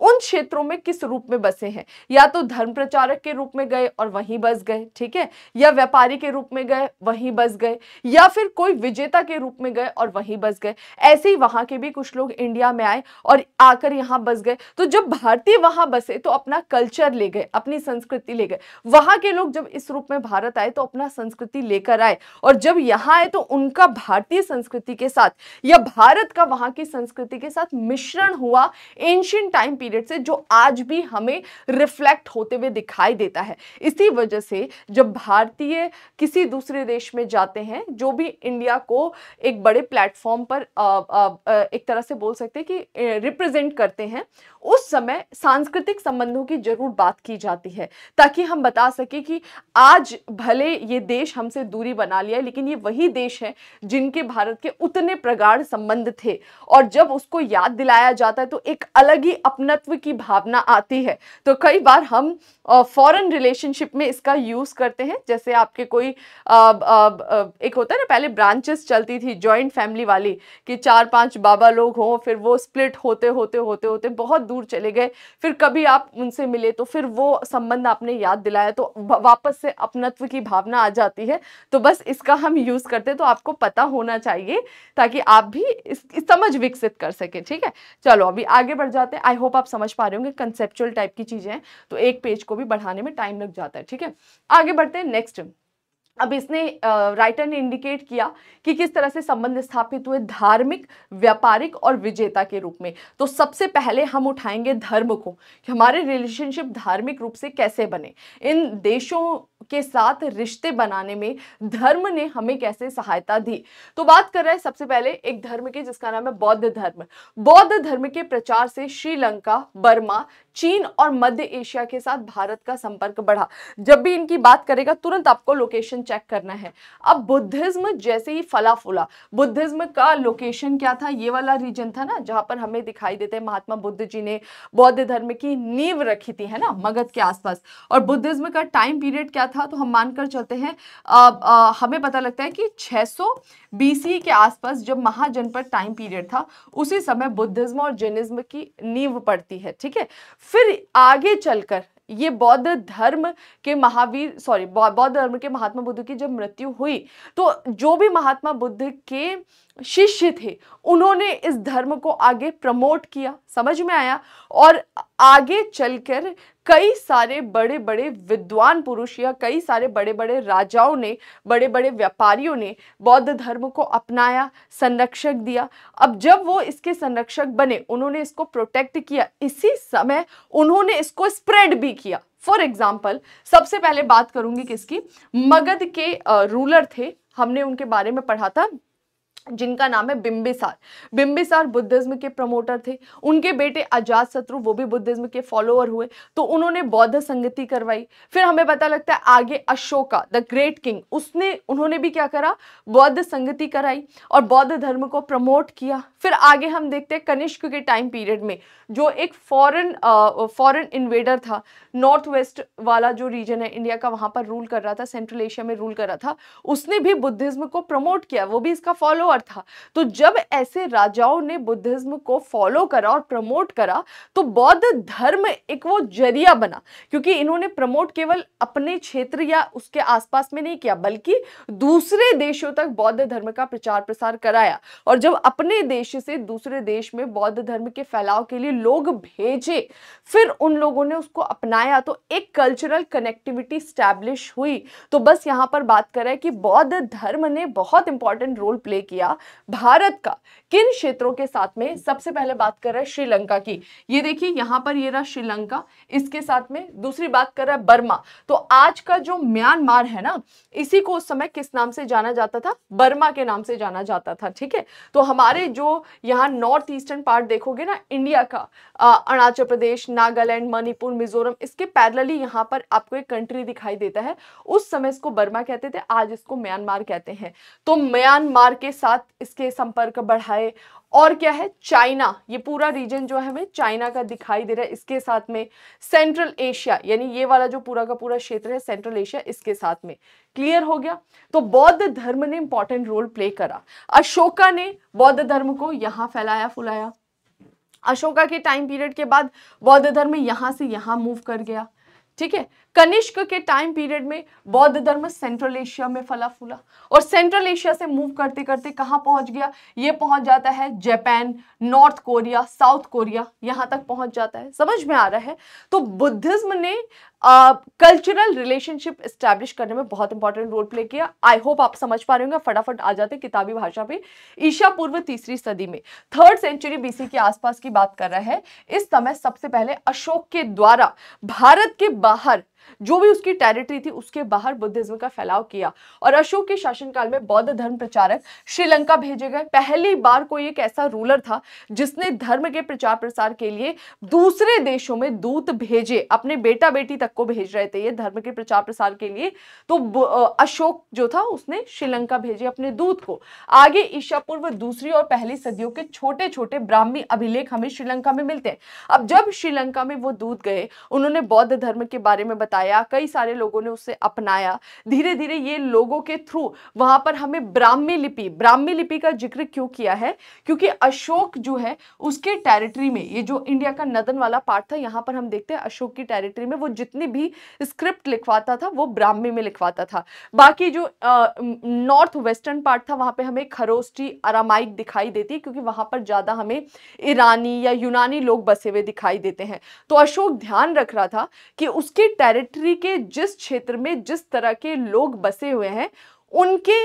उन क्षेत्रों में किस रूप में बसे हैं या तो धर्म प्रचारक के रूप में गए और वहीं बस गए ठीक है या व्यापारी के रूप में गए वहीं बस गए या फिर कोई विजेता के रूप में गए और वहीं बस गए ऐसे ही वहां के भी कुछ लोग इंडिया में आए और आकर यहाँ बस गए तो जब भारतीय वहां बसे तो अपना कल्चर ले गए अपनी संस्कृति ले गए वहां के लोग जब इस रूप में भारत आए तो अपना संस्कृति लेकर आए और जब यहां आए तो उनका भारतीय संस्कृति के साथ या भारत का वहां की संस्कृति के साथ मिश्रण हुआ एंशियंट टाइम पीरियड से जो आज भी हमें रिफ्लेक्ट होते हुए दिखाई देता है इसी वजह से जब भारतीय किसी दूसरे देश में जाते हैं जो भी इंडिया को एक बड़े प्लेटफॉर्म पर आ, आ, आ, एक तरह से बोल सकते हैं कि रिप्रेजेंट करते हैं उस समय सांस्कृतिक संबंधों की जरूर बात की जाती है ताकि हम बता सके कि आज भले ये देश हमसे दूरी बना लिया लेकिन ये वही देश देश हैं जिनके भारत के उतने प्रगाढ़ संबंध थे और जब उसको याद दिलाया जाता है तो एक अलग ही अपनत्व की भावना आती है तो कई बार हम फॉरेन रिलेशनशिप में इसका यूज़ करते हैं जैसे आपके कोई आ, आ, आ, एक होता है ना पहले ब्रांचेस चलती थी जॉइंट फैमिली वाली कि चार पांच बाबा लोग हों फिर वो स्प्लिट होते होते होते होते बहुत दूर चले गए फिर कभी आप उनसे मिले तो फिर वो संबंध आपने याद दिलाया तो वापस से अपनत्व की भावना आ जाती है तो बस इसका हम यूज़ करते हैं तो आपको पता होना चाहिए ताकि आप भी इस, इस समझ विकसित कर सके ठीक है चलो अभी आगे बढ़ जाते हैं आई होप आप समझ पा रहे होंगे कंसेप्चुअल टाइप की चीज़ें हैं तो एक पेज को भी बढ़ाने में टाइम लग जाता है ठीक है आगे बढ़ते हैं नेक्स्ट अब इसने राइटर ने इंडिकेट किया कि किस तरह से संबंध स्थापित हुए धार्मिक व्यापारिक और विजेता के रूप में तो सबसे पहले हम उठाएंगे धर्म को कि हमारे रिलेशनशिप धार्मिक रूप से कैसे बने इन देशों के साथ रिश्ते बनाने में धर्म ने हमें कैसे सहायता दी तो बात कर रहे हैं सबसे पहले एक धर्म के जिसका नाम है बौद्ध धर्म बौद्ध धर्म के प्रचार से श्रीलंका बर्मा चीन और मध्य एशिया के साथ भारत का संपर्क बढ़ा जब भी इनकी बात करेगा तुरंत आपको लोकेशन चेक करना है अब बुद्धिज्म जैसे ही फला फूला बुद्धिज्म का लोकेशन क्या था ये वाला रीजन था ना जहाँ पर हमें दिखाई देते हैं महात्मा बुद्ध जी ने बौद्ध धर्म की नींव रखी थी है ना मगध के आसपास और बुद्धिज्म का टाइम पीरियड क्या था तो हम मानकर चलते हैं अब हमें पता लगता है कि छह बीसी e के आसपास जब महाजनपद टाइम पीरियड था उसी समय बुद्धिज्म और जैनिज्म की नींव पड़ती है ठीक है फिर आगे चलकर ये बौद्ध धर्म के महावीर सॉरी बौद्ध धर्म के महात्मा बुद्ध की जब मृत्यु हुई तो जो भी महात्मा बुद्ध के शिष्य थे उन्होंने इस धर्म को आगे प्रमोट किया समझ में आया और आगे चलकर कई सारे बड़े बड़े विद्वान पुरुष या कई सारे बड़े बड़े राजाओं ने बड़े बड़े व्यापारियों ने बौद्ध धर्म को अपनाया संरक्षक दिया अब जब वो इसके संरक्षक बने उन्होंने इसको प्रोटेक्ट किया इसी समय उन्होंने इसको स्प्रेड भी किया फॉर एग्जाम्पल सबसे पहले बात करूंगी किसकी मगध के रूलर थे हमने उनके बारे में पढ़ा था जिनका नाम है बिम्बिसार बिम्बिसार बुद्धिज्म के प्रमोटर थे उनके बेटे अजात शत्रु वो भी बुद्धिज्म के फॉलोअर हुए तो उन्होंने बौद्ध संगति करवाई फिर हमें पता लगता है आगे अशोका द ग्रेट किंग उसने उन्होंने भी क्या करा बौद्ध संगति कराई और बौद्ध धर्म को प्रमोट किया फिर आगे हम देखते हैं कनिष्क के टाइम पीरियड में जो एक फॉरन फॉरन इन्वेडर था नॉर्थ वेस्ट वाला जो रीजन है इंडिया का वहाँ पर रूल कर रहा था सेंट्रल एशिया में रूल कर रहा था उसने भी बुद्धिज्म को प्रमोट किया वो भी इसका फॉलो पावर था तो जब ऐसे राजाओं ने बुद्धिज्म को फॉलो करा और प्रमोट करा तो बौद्ध धर्म एक वो जरिया बना क्योंकि इन्होंने प्रमोट केवल अपने क्षेत्र या उसके आसपास में नहीं किया बल्कि दूसरे देशों तक बौद्ध धर्म का प्रचार प्रसार कराया और जब अपने देश से दूसरे देश में बौद्ध धर्म के फैलाव के लिए लोग भेजे फिर उन लोगों ने उसको अपनाया तो एक कल्चरल कनेक्टिविटी स्टैब्लिश हुई तो बस यहां पर बात करें कि बौद्ध धर्म ने बहुत इंपॉर्टेंट रोल प्ले किया एरिया भारत का किन क्षेत्रों के साथ में सबसे पहले बात कर रहा है श्रीलंका की ये देखिए यहां पर ये रहा श्रीलंका इसके साथ में दूसरी बात कर रहा है बर्मा तो आज का जो म्यांमार है ना इसी को उस समय किस नाम से जाना जाता था बर्मा के नाम से जाना जाता था ठीक है तो हमारे जो यहाँ नॉर्थ ईस्टर्न पार्ट देखोगे ना इंडिया का अरुणाचल प्रदेश नागालैंड मणिपुर मिजोरम इसके पैरलली यहाँ पर आपको एक कंट्री दिखाई देता है उस समय इसको बर्मा कहते थे आज इसको म्यांमार कहते हैं तो म्यांमार के साथ साथ इसके संपर्क बढ़ाए और क्या है चाइना ये पूरा रीजन जो है हमें चाइना का दिखाई दे रहा है इसके साथ में सेंट्रल एशिया यानी ये वाला जो पूरा का पूरा क्षेत्र है सेंट्रल एशिया इसके साथ में क्लियर हो गया तो बौद्ध धर्म ने इंपॉर्टेंट रोल प्ले करा अशोका ने बौद्ध धर्म को यहां फैलाया फुलाया अशोका के टाइम पीरियड के बाद बौद्ध धर्म यहां से यहां मूव कर गया ठीक है कनिष्क के टाइम पीरियड में बौद्ध धर्म सेंट्रल एशिया में फला फूला और सेंट्रल एशिया से मूव करते करते कहाँ पहुंच गया ये पहुंच जाता है Japan North Korea South Korea यहां तक पहुंच जाता है समझ में आ रहा है तो बुद्धिज्म ने कल्चरल रिलेशनशिप इस्टेब्लिश करने में बहुत इंपॉर्टेंट रोल प्ले किया आई होप आप समझ पा रहे होंगे फटाफट आ जाते किताबी भाषा पे ईशा पूर्व तीसरी सदी में थर्ड सेंचुरी बीसी के आसपास की बात कर रहा है इस समय सबसे पहले अशोक के द्वारा भारत के बाहर जो भी उसकी टेरिटरी थी उसके बाहर बुद्धिज्म का फैलाव किया और अशोक के शासनकाल में बौद्ध धर्म प्रचारक श्रीलंका भेजे गए पहली बार कोई एक ऐसा रूलर था जिसने धर्म के प्रचार प्रसार के लिए दूसरे देशों में दूत भेजे अपने बेटा बेटी तक को भेज रहे थे ये धर्म के प्रचार प्रसार के लिए तो अशोक जो था उसने श्रीलंका भेजे अपने दूत को आगे ईशा पूर्व दूसरी और पहली सदियों के छोटे छोटे ब्राह्मी अभिलेख हमें श्रीलंका में मिलते हैं अब जब श्रीलंका में वो दूत गए उन्होंने बौद्ध धर्म के बारे में बताया कई सारे लोगों ने उसे अपनाया धीरे धीरे ये लोगों के थ्रू वहां पर हमें ब्राह्मी लिपि ब्राह्मी लिपि का जिक्र क्यों किया है क्योंकि अशोक जो है उसके टेरिटरी में ये जो इंडिया का नदन वाला पार्ट था यहाँ पर हम देखते हैं अशोक की टेरिटरी में वो जितनी भी स्क्रिप्ट लिखवाता था वो ब्राह्मी में लिखवाता था बाकी जो नॉर्थ वेस्टर्न पार्ट था वहाँ पर हमें खरोस्टी अरामाइक दिखाई देती है क्योंकि वहाँ पर ज़्यादा हमें ईरानी या यूनानी लोग बसे हुए दिखाई देते हैं तो अशोक ध्यान रख रहा था कि उसके टेरिटरी टेरिटरी के जिस क्षेत्र में जिस तरह के लोग बसे हुए हैं उनके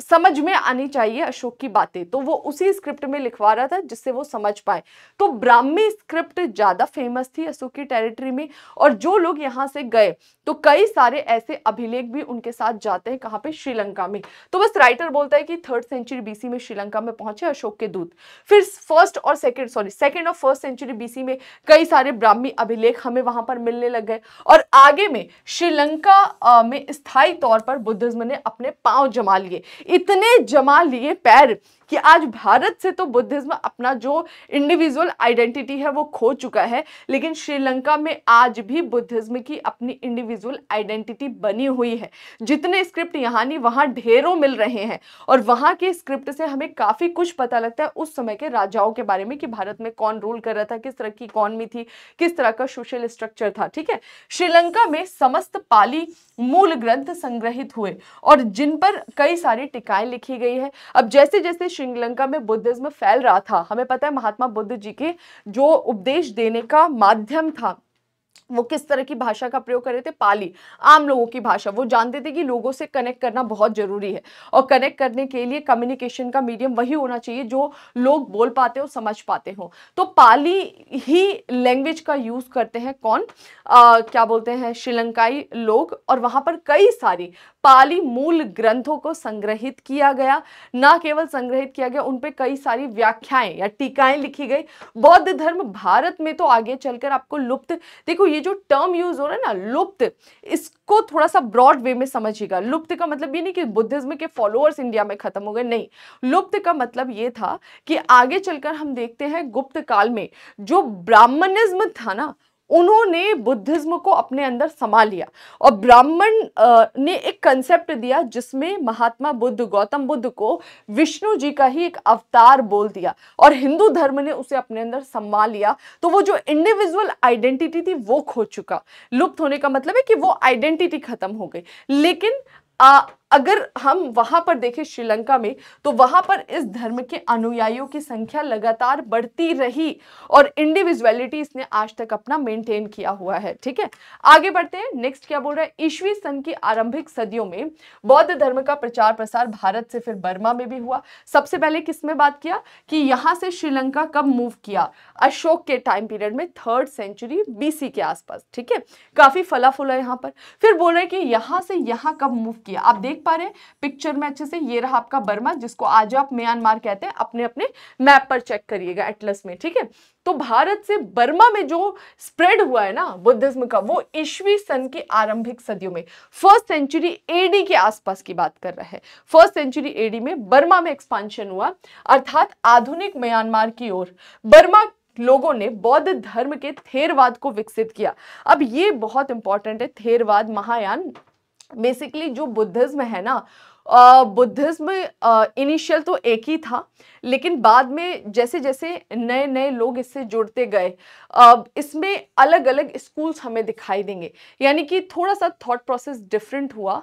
समझ में आनी चाहिए अशोक की बातें तो वो उसी स्क्रिप्ट में लिखवा रहा था जिससे वो समझ पाए तो ब्राह्मी स्क्रिप्ट ज़्यादा फेमस थी अशोक की टेरिटरी में और जो लोग यहाँ से गए तो कई सारे ऐसे अभिलेख भी उनके साथ जाते हैं कहाँ पे श्रीलंका में तो बस राइटर बोलता है कि थर्ड सेंचुरी बीसी में श्रीलंका में पहुंचे अशोक के दूत फिर फर्स्ट और सेकेंड सॉरी सेकेंड और फर्स्ट सेंचुरी बीसी में कई सारे ब्राह्मी अभिलेख हमें वहां पर मिलने लग गए और आगे में श्रीलंका में स्थायी तौर पर बुद्धिज्म ने अपने पाँव जमा लिए इतने जमा लिए पैर कि आज भारत से तो बुद्धिज्म अपना जो इंडिविजुअल आइडेंटिटी है वो खो चुका है लेकिन श्रीलंका में आज भी बुद्धिज्म की अपनी इंडिविजुअल आइडेंटिटी बनी हुई है जितने स्क्रिप्ट यहाँ नहीं वहाँ ढेरों मिल रहे हैं और वहाँ के स्क्रिप्ट से हमें काफ़ी कुछ पता लगता है उस समय के राजाओं के बारे में कि भारत में कौन रूल कर रहा था किस तरह की इकॉनमी थी किस तरह का सोशल स्ट्रक्चर था ठीक है श्रीलंका में समस्त पाली मूल ग्रंथ संग्रहित हुए और जिन पर कई सारी टिकाएं लिखी गई है अब जैसे जैसे श्रीलंका में बुद्धिज्म फैल रहा था हमें पता है महात्मा बुद्ध जी के जो उपदेश देने का माध्यम था वो किस तरह की भाषा का प्रयोग कर रहे थे पाली आम लोगों की भाषा वो जानते थे कि लोगों से कनेक्ट करना बहुत ज़रूरी है और कनेक्ट करने के लिए कम्युनिकेशन का मीडियम वही होना चाहिए जो लोग बोल पाते हो समझ पाते हो तो पाली ही लैंग्वेज का यूज़ करते हैं कौन आ, क्या बोलते हैं श्रीलंकाई लोग और वहां पर कई सारी पाली मूल ग्रंथों को संग्रहित किया गया ना केवल संग्रहित किया गया उनपे कई सारी व्याख्याएं या टीकाएं लिखी गई बौद्ध धर्म भारत में तो आगे चलकर आपको लुप्त देखो ये जो टर्म यूज हो रहा है ना लुप्त इसको थोड़ा सा ब्रॉड वे में समझिएगा लुप्त का मतलब ये नहीं कि बुद्धिज्म के फॉलोअर्स इंडिया में खत्म हो गए नहीं लुप्त का मतलब ये था कि आगे चलकर हम देखते हैं गुप्त काल में जो ब्राह्मणिज्म था ना उन्होंने बुद्धिज्म को अपने अंदर समा लिया और ब्राह्मण ने एक कंसेप्ट दिया जिसमें महात्मा बुद्ध गौतम बुद्ध को विष्णु जी का ही एक अवतार बोल दिया और हिंदू धर्म ने उसे अपने अंदर समा लिया तो वो जो इंडिविजुअल आइडेंटिटी थी वो खो चुका लुप्त होने का मतलब है कि वो आइडेंटिटी खत्म हो गई लेकिन आ, अगर हम वहां पर देखें श्रीलंका में तो वहां पर इस धर्म के अनुयायियों की संख्या लगातार बढ़ती रही और इंडिविजुअलिटी इसने आज तक अपना मेंटेन किया हुआ है ठीक है आगे बढ़ते हैं नेक्स्ट क्या बोल रहा है ईश्वी संघ की आरंभिक सदियों में बौद्ध धर्म का प्रचार प्रसार भारत से फिर बर्मा में भी हुआ सबसे पहले किस में बात किया कि यहाँ से श्रीलंका कब मूव किया अशोक के टाइम पीरियड में थर्ड सेंचुरी बीसी के आसपास ठीक है काफी फला फुला यहाँ पर फिर बोल रहे हैं कि यहाँ से यहाँ कब मूव किया आप देख देख पा रहे हैं पिक्चर में अच्छे से ये रहा आपका बर्मा जिसको आज आप म्यांमार कहते हैं अपने अपने मैप पर चेक करिएगा एटलस में ठीक है तो भारत से बर्मा में जो स्प्रेड हुआ है ना बुद्धिज्म का वो ईस्वी सन के आरंभिक सदियों में फर्स्ट सेंचुरी एडी के आसपास की बात कर रहा है फर्स्ट सेंचुरी एडी में बर्मा में एक्सपांशन हुआ अर्थात आधुनिक म्यांमार की ओर बर्मा लोगों ने बौद्ध धर्म के थेरवाद को विकसित किया अब ये बहुत इंपॉर्टेंट है थेरवाद महायान बेसिकली जो बुद्धिज़्म है ना बुद्धिज़्म इनिशियल तो एक ही था लेकिन बाद में जैसे जैसे नए नए लोग इससे जुड़ते गए इसमें अलग अलग स्कूल्स हमें दिखाई देंगे यानी कि थोड़ा सा थॉट प्रोसेस डिफरेंट हुआ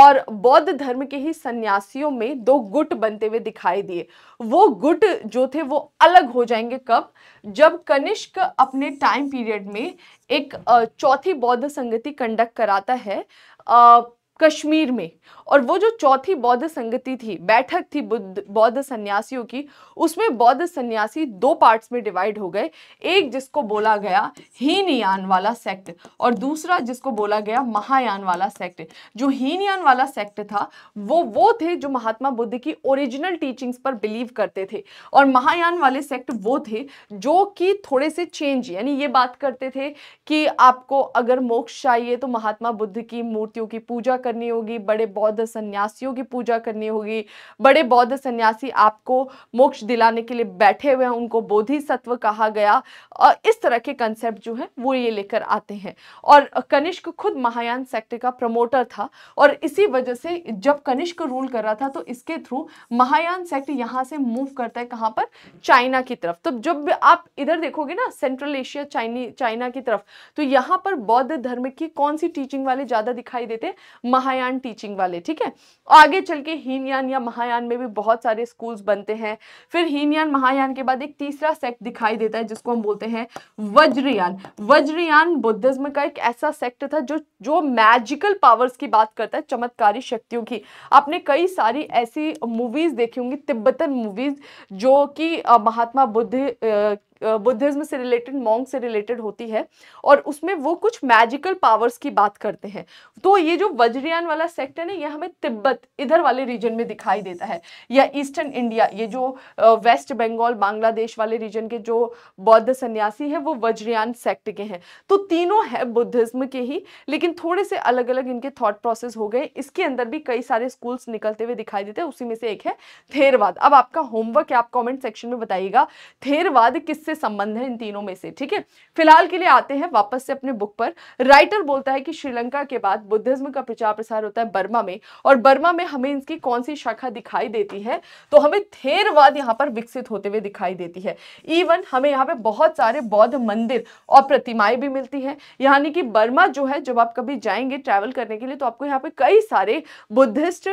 और बौद्ध धर्म के ही सन्यासियों में दो गुट बनते हुए दिखाई दिए वो गुट जो थे वो अलग हो जाएंगे कब जब कनिष्क अपने टाइम पीरियड में एक चौथी बौद्ध संगति कंडक्ट कराता है uh, कश्मीर में और वो जो चौथी बौद्ध संगति थी बैठक थी बुद्ध बौद्ध सन्यासियों की उसमें बौद्ध सन्यासी दो पार्ट्स में डिवाइड हो गए एक जिसको बोला गया हीनयान वाला सेक्ट और दूसरा जिसको बोला गया महायान वाला सेक्ट जो हीनयान वाला सेक्ट था वो वो थे जो महात्मा बुद्ध की ओरिजिनल टीचिंग्स पर बिलीव करते थे और महायान वाले सेक्ट वो थे जो कि थोड़े से चेंज यानी ये बात करते थे कि आपको अगर मोक्ष चाहिए तो महात्मा बुद्ध की मूर्तियों की पूजा कर करनी होगी बड़े बौद्ध सन्यासियों की पूजा करनी होगी बड़े बौद्ध सन्यासी आपको मोक्ष दिलाने के लिए बैठे हुए हैं उनको बोधि सत्व कहा गया और इस तरह के कंसेप्ट जो हैं वो ये लेकर आते हैं और कनिष्क खुद महायान सेक्ट का प्रमोटर था और इसी वजह से जब कनिष्क रूल कर रहा था तो इसके थ्रू महायान सेक्ट यहाँ से मूव करता है कहाँ पर चाइना की तरफ तो जब आप इधर देखोगे ना सेंट्रल एशिया चाइनी चाइना की तरफ तो यहाँ पर बौद्ध धर्म की कौन सी टीचिंग वाले ज़्यादा दिखाई देते हैं महायान टीचिंग वाले ठीक है आगे चल के हीनयान या महायान में भी बहुत सारे स्कूल्स बनते हैं फिर हीनयान महायान के बाद एक तीसरा सेक्ट दिखाई देता है जिसको हम बोलते हैं वज्रयान वज्रयान बुद्धिज्म का एक ऐसा सेक्ट था जो जो मैजिकल पावर्स की बात करता है चमत्कारी शक्तियों की आपने कई सारी ऐसी मूवीज देखी होंगी तिब्बतन मूवीज जो कि महात्मा बुद्ध बुद्धिज्म से रिलेटेड मोंग से रिलेटेड होती है और उसमें वो कुछ मैजिकल पावर्स की बात करते हैं तो ये जो वज्रियान वाला सेक्टर है ये हमें तिब्बत इधर वाले रीजन में दिखाई देता है या ईस्टर्न इंडिया ये जो वेस्ट बंगाल बांग्लादेश वाले रीजन के जो बौद्ध सन्यासी हैं वो वज्रियान सेक्ट के हैं तो तीनों है बुद्धिज्म के ही लेकिन थोड़े से अलग अलग इनके थॉट प्रोसेस हो गए इसके अंदर भी कई सारे स्कूल्स निकलते हुए दिखाई देते हैं उसी में से एक है थेरवाद अब आपका होमवर्क आप कमेंट सेक्शन में बताइएगा थेरवाद किससे से संबंध है इन तीनों में से ठीक है फिलहाल के लिए आते हैं वापस से अपने बुक पर राइटर बोलता है कि श्रीलंका के बाद बुद्धिज्म का प्रचार प्रसार होता है बर्मा में और बर्मा में हमें इसकी कौन सी शाखा दिखाई देती है तो हमें थेरवाद यहाँ पर विकसित होते हुए दिखाई देती है इवन हमें यहाँ पे बहुत सारे बौद्ध मंदिर और प्रतिमाएं भी मिलती है यानी कि बर्मा जो है जब आप कभी जाएंगे ट्रैवल करने के लिए तो आपको यहाँ पे कई सारे बुद्धिस्ट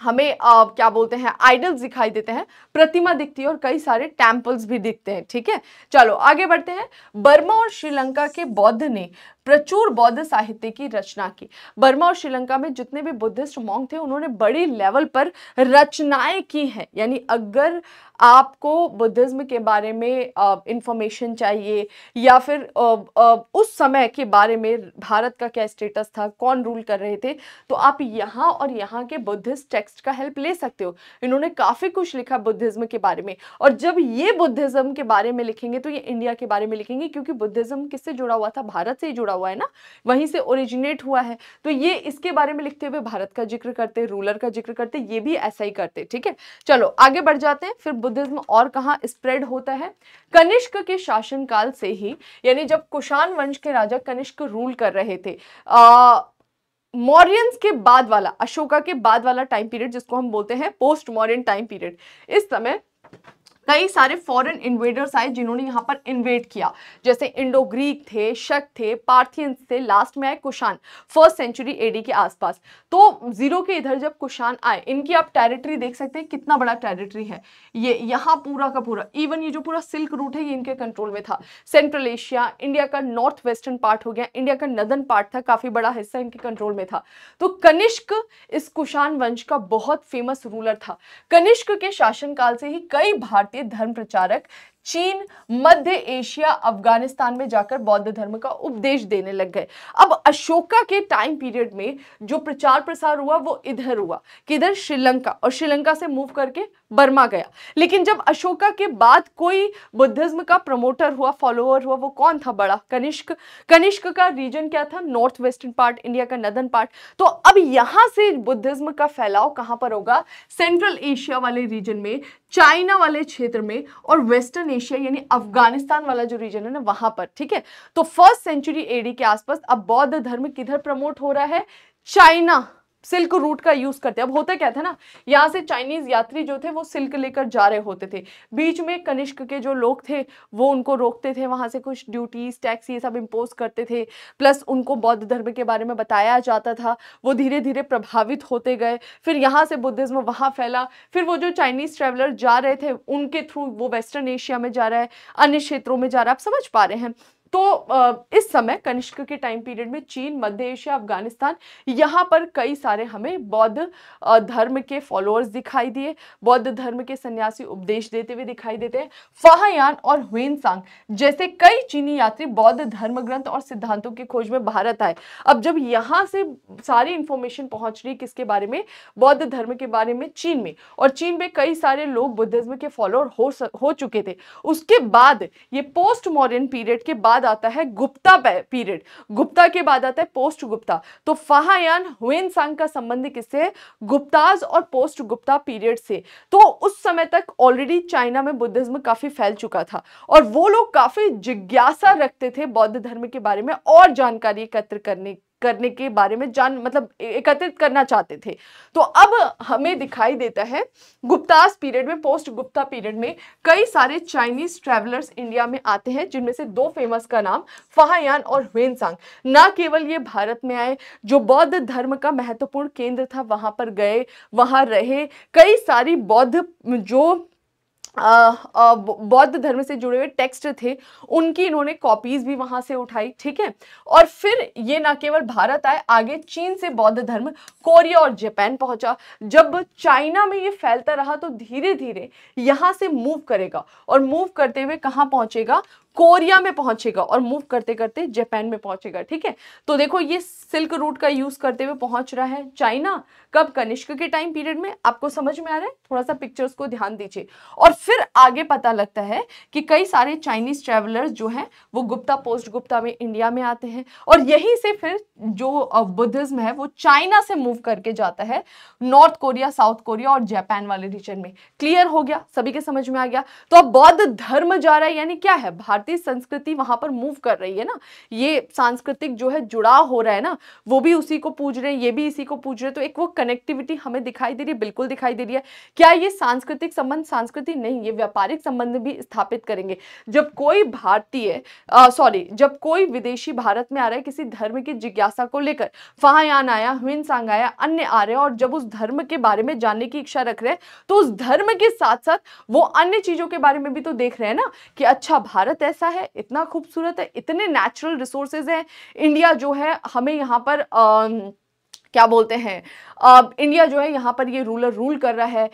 हमें आ, क्या बोलते हैं आइडल्स दिखाई देते हैं प्रतिमा दिखती है और कई सारे टेम्पल्स भी दिखते हैं ठीक है चलो आगे बढ़ते हैं बर्मा और श्रीलंका के बौद्ध ने प्रचुर बौद्ध साहित्य की रचना की बर्मा और श्रीलंका में जितने भी बुद्धिस्ट मॉन्ग थे उन्होंने बड़ी लेवल पर रचनाएं की हैं यानी अगर आपको बुद्धिज़्म के बारे में इंफॉर्मेशन चाहिए या फिर आ, आ, उस समय के बारे में भारत का क्या स्टेटस था कौन रूल कर रहे थे तो आप यहाँ और यहाँ के बुद्धिस्ट टेक्स्ट का हेल्प ले सकते हो इन्होंने काफ़ी कुछ लिखा बुद्धिज़्म के बारे में और जब ये बुद्धिज़्म के बारे में लिखेंगे तो ये इंडिया के बारे में लिखेंगे क्योंकि बुद्धिज़्म किससे जुड़ा हुआ था भारत से ही जुड़ा हुआ है ना वहीं से ओरिजिनेट हुआ है तो ये इसके बारे में लिखते हुए भारत का जिक्र करते रूलर का जिक्र करते ये भी ऐसा ही करते ठीक है चलो आगे बढ़ जाते हैं फिर बुद्धिज्म और कहाँ स्प्रेड होता है कनिष्क के शासनकाल से ही यानी जब कुषाण वंश के राजा कनिष्क रूल कर रहे थे आ, मौर्यंस के बाद वाला अशोका के बाद वाला टाइम पीरियड जिसको हम बोलते हैं पोस्ट मॉर्यन टाइम पीरियड इस समय कई सारे फॉरेन इन्वेडर्स आए जिन्होंने यहाँ पर इन्वेड किया जैसे इंडो ग्रीक थे शक थे पार्थियंस थे लास्ट में आए कुशान फर्स्ट सेंचुरी एडी के आसपास तो जीरो के इधर जब कुशान आए इनकी आप टेरिटरी देख सकते हैं कितना बड़ा टेरिटरी है ये यहाँ पूरा का पूरा इवन ये जो पूरा सिल्क रूट है ये इनके कंट्रोल में था सेंट्रल एशिया इंडिया का नॉर्थ वेस्टर्न पार्ट हो गया इंडिया का नदन पार्ट था काफ़ी बड़ा हिस्सा इनके कंट्रोल में था तो कनिष्क इस कुशान वंश का बहुत फेमस रूलर था कनिष्क के शासनकाल से ही कई भारतीय भारतीय धर्म प्रचारक चीन मध्य एशिया अफगानिस्तान में जाकर बौद्ध धर्म का उपदेश देने लग गए अब अशोका के टाइम पीरियड में जो प्रचार प्रसार हुआ वो इधर हुआ किधर श्रीलंका और श्रीलंका से मूव करके बर्मा गया लेकिन जब अशोका के बाद कोई बुद्धिज्म का प्रमोटर हुआ फॉलोअर हुआ वो कौन था बड़ा कनिष्क कनिष्क का रीजन क्या था नॉर्थ वेस्टर्न पार्ट इंडिया का नदन पार्ट तो अब यहां से बुद्धिज्म का फैलाव कहां पर होगा सेंट्रल एशिया वाले रीजन में चाइना वाले क्षेत्र में और वेस्टर्न एशिया यानी अफगानिस्तान वाला जो रीजन है ना वहां पर ठीक है तो फर्स्ट सेंचुरी एडी के आसपास अब बौद्ध धर्म किधर प्रमोट हो रहा है चाइना सिल्क रूट का यूज करते अब होता क्या था ना यहाँ से चाइनीज यात्री जो थे वो सिल्क लेकर जा रहे होते थे बीच में कनिष्क के जो लोग थे वो उनको रोकते थे वहाँ से कुछ ड्यूटीज टैक्स ये सब इम्पोज करते थे प्लस उनको बौद्ध धर्म के बारे में बताया जाता था वो धीरे धीरे प्रभावित होते गए फिर यहाँ से बुद्धिज्म वहाँ फैला फिर वो जो चाइनीज ट्रेवलर जा रहे थे उनके थ्रू वो वेस्टर्न एशिया में जा रहा है अन्य क्षेत्रों में जा रहा है आप समझ पा रहे हैं तो इस समय कनिष्क के टाइम पीरियड में चीन मध्य एशिया अफगानिस्तान यहाँ पर कई सारे हमें बौद्ध धर्म के फॉलोअर्स दिखाई दिए बौद्ध धर्म के सन्यासी उपदेश देते हुए दिखाई देते हैं फाहयान और हुएन सांग जैसे कई चीनी यात्री बौद्ध धर्म ग्रंथ और सिद्धांतों की खोज में भारत आए अब जब यहाँ से सारी इंफॉर्मेशन पहुँच रही किसके बारे में बौद्ध धर्म के बारे में चीन में और चीन में कई सारे लोग बुद्धिज्म के फॉलोअर हो हो चुके थे उसके बाद ये पोस्ट मॉडर्न पीरियड के बाद बाद आता है गुप्ता पीरियड गुप्ता के बाद आता है पोस्ट गुप्ता तो फाहायान हुएन सांग का संबंध किससे गुप्ताज और पोस्ट गुप्ता पीरियड से तो उस समय तक ऑलरेडी चाइना में बुद्धिज्म काफ़ी फैल चुका था और वो लोग काफ़ी जिज्ञासा रखते थे बौद्ध धर्म के बारे में और जानकारी एकत्र करने करने के बारे में जान मतलब एकत्रित करना चाहते थे तो अब हमें दिखाई देता है गुप्तास पीरियड में पोस्ट गुप्ता पीरियड में कई सारे चाइनीज ट्रेवलर्स इंडिया में आते हैं जिनमें से दो फेमस का नाम फहायान और हुएनसांग ना केवल ये भारत में आए जो बौद्ध धर्म का महत्वपूर्ण केंद्र था वहां पर गए वहां रहे कई सारी बौद्ध जो बौद्ध धर्म से जुड़े हुए टेक्स्ट थे उनकी इन्होंने कॉपीज भी वहाँ से उठाई ठीक है और फिर ये ना केवल भारत आए आगे चीन से बौद्ध धर्म कोरिया और जापान पहुँचा जब चाइना में ये फैलता रहा तो धीरे धीरे यहाँ से मूव करेगा और मूव करते हुए कहाँ पहुँचेगा कोरिया में पहुंचेगा और मूव करते करते जापान में पहुंचेगा ठीक है तो देखो ये सिल्क रूट का यूज करते हुए पहुंच रहा है चाइना कब कनिष्क के टाइम पीरियड में आपको समझ में आ रहा है थोड़ा सा पिक्चर्स को ध्यान दीजिए और फिर आगे पता लगता है कि कई सारे चाइनीज ट्रेवलर्स जो हैं वो गुप्ता पोस्ट गुप्ता में इंडिया में आते हैं और यहीं से फिर जो बुद्धिज्म है वो चाइना से मूव करके जाता है नॉर्थ कोरिया साउथ कोरिया और जापान वाले रीजन में क्लियर हो गया सभी के समझ में आ गया तो अब बौद्ध धर्म जा रहा है यानी क्या है भारत भारतीय संस्कृति वहां पर मूव कर रही है ना ये सांस्कृतिक जो है जुड़ाव हो रहा है ना वो भी उसी को पूज रहे हैं ये भी इसी को पूज रहे हैं तो एक वो कनेक्टिविटी हमें दिखाई दे रही है बिल्कुल दिखाई दे रही है क्या ये सांस्कृतिक संबंध सांस्कृतिक नहीं ये व्यापारिक संबंध भी स्थापित करेंगे जब कोई भारतीय सॉरी जब कोई विदेशी भारत में आ रहा है किसी धर्म की जिज्ञासा को लेकर फाहयान आया हुन सांग आया अन्य आ रहे हैं और जब उस धर्म के बारे में जानने की इच्छा रख रहे हैं तो उस धर्म के साथ साथ वो अन्य चीज़ों के बारे में भी तो देख रहे हैं ना कि अच्छा भारत है पैसा है इतना खूबसूरत है इतने नेचुरल रिसोर्सेज हैं इंडिया जो है हमें यहाँ पर आ, क्या बोलते हैं इंडिया जो है यहाँ पर ये रूलर रूल कर रहा है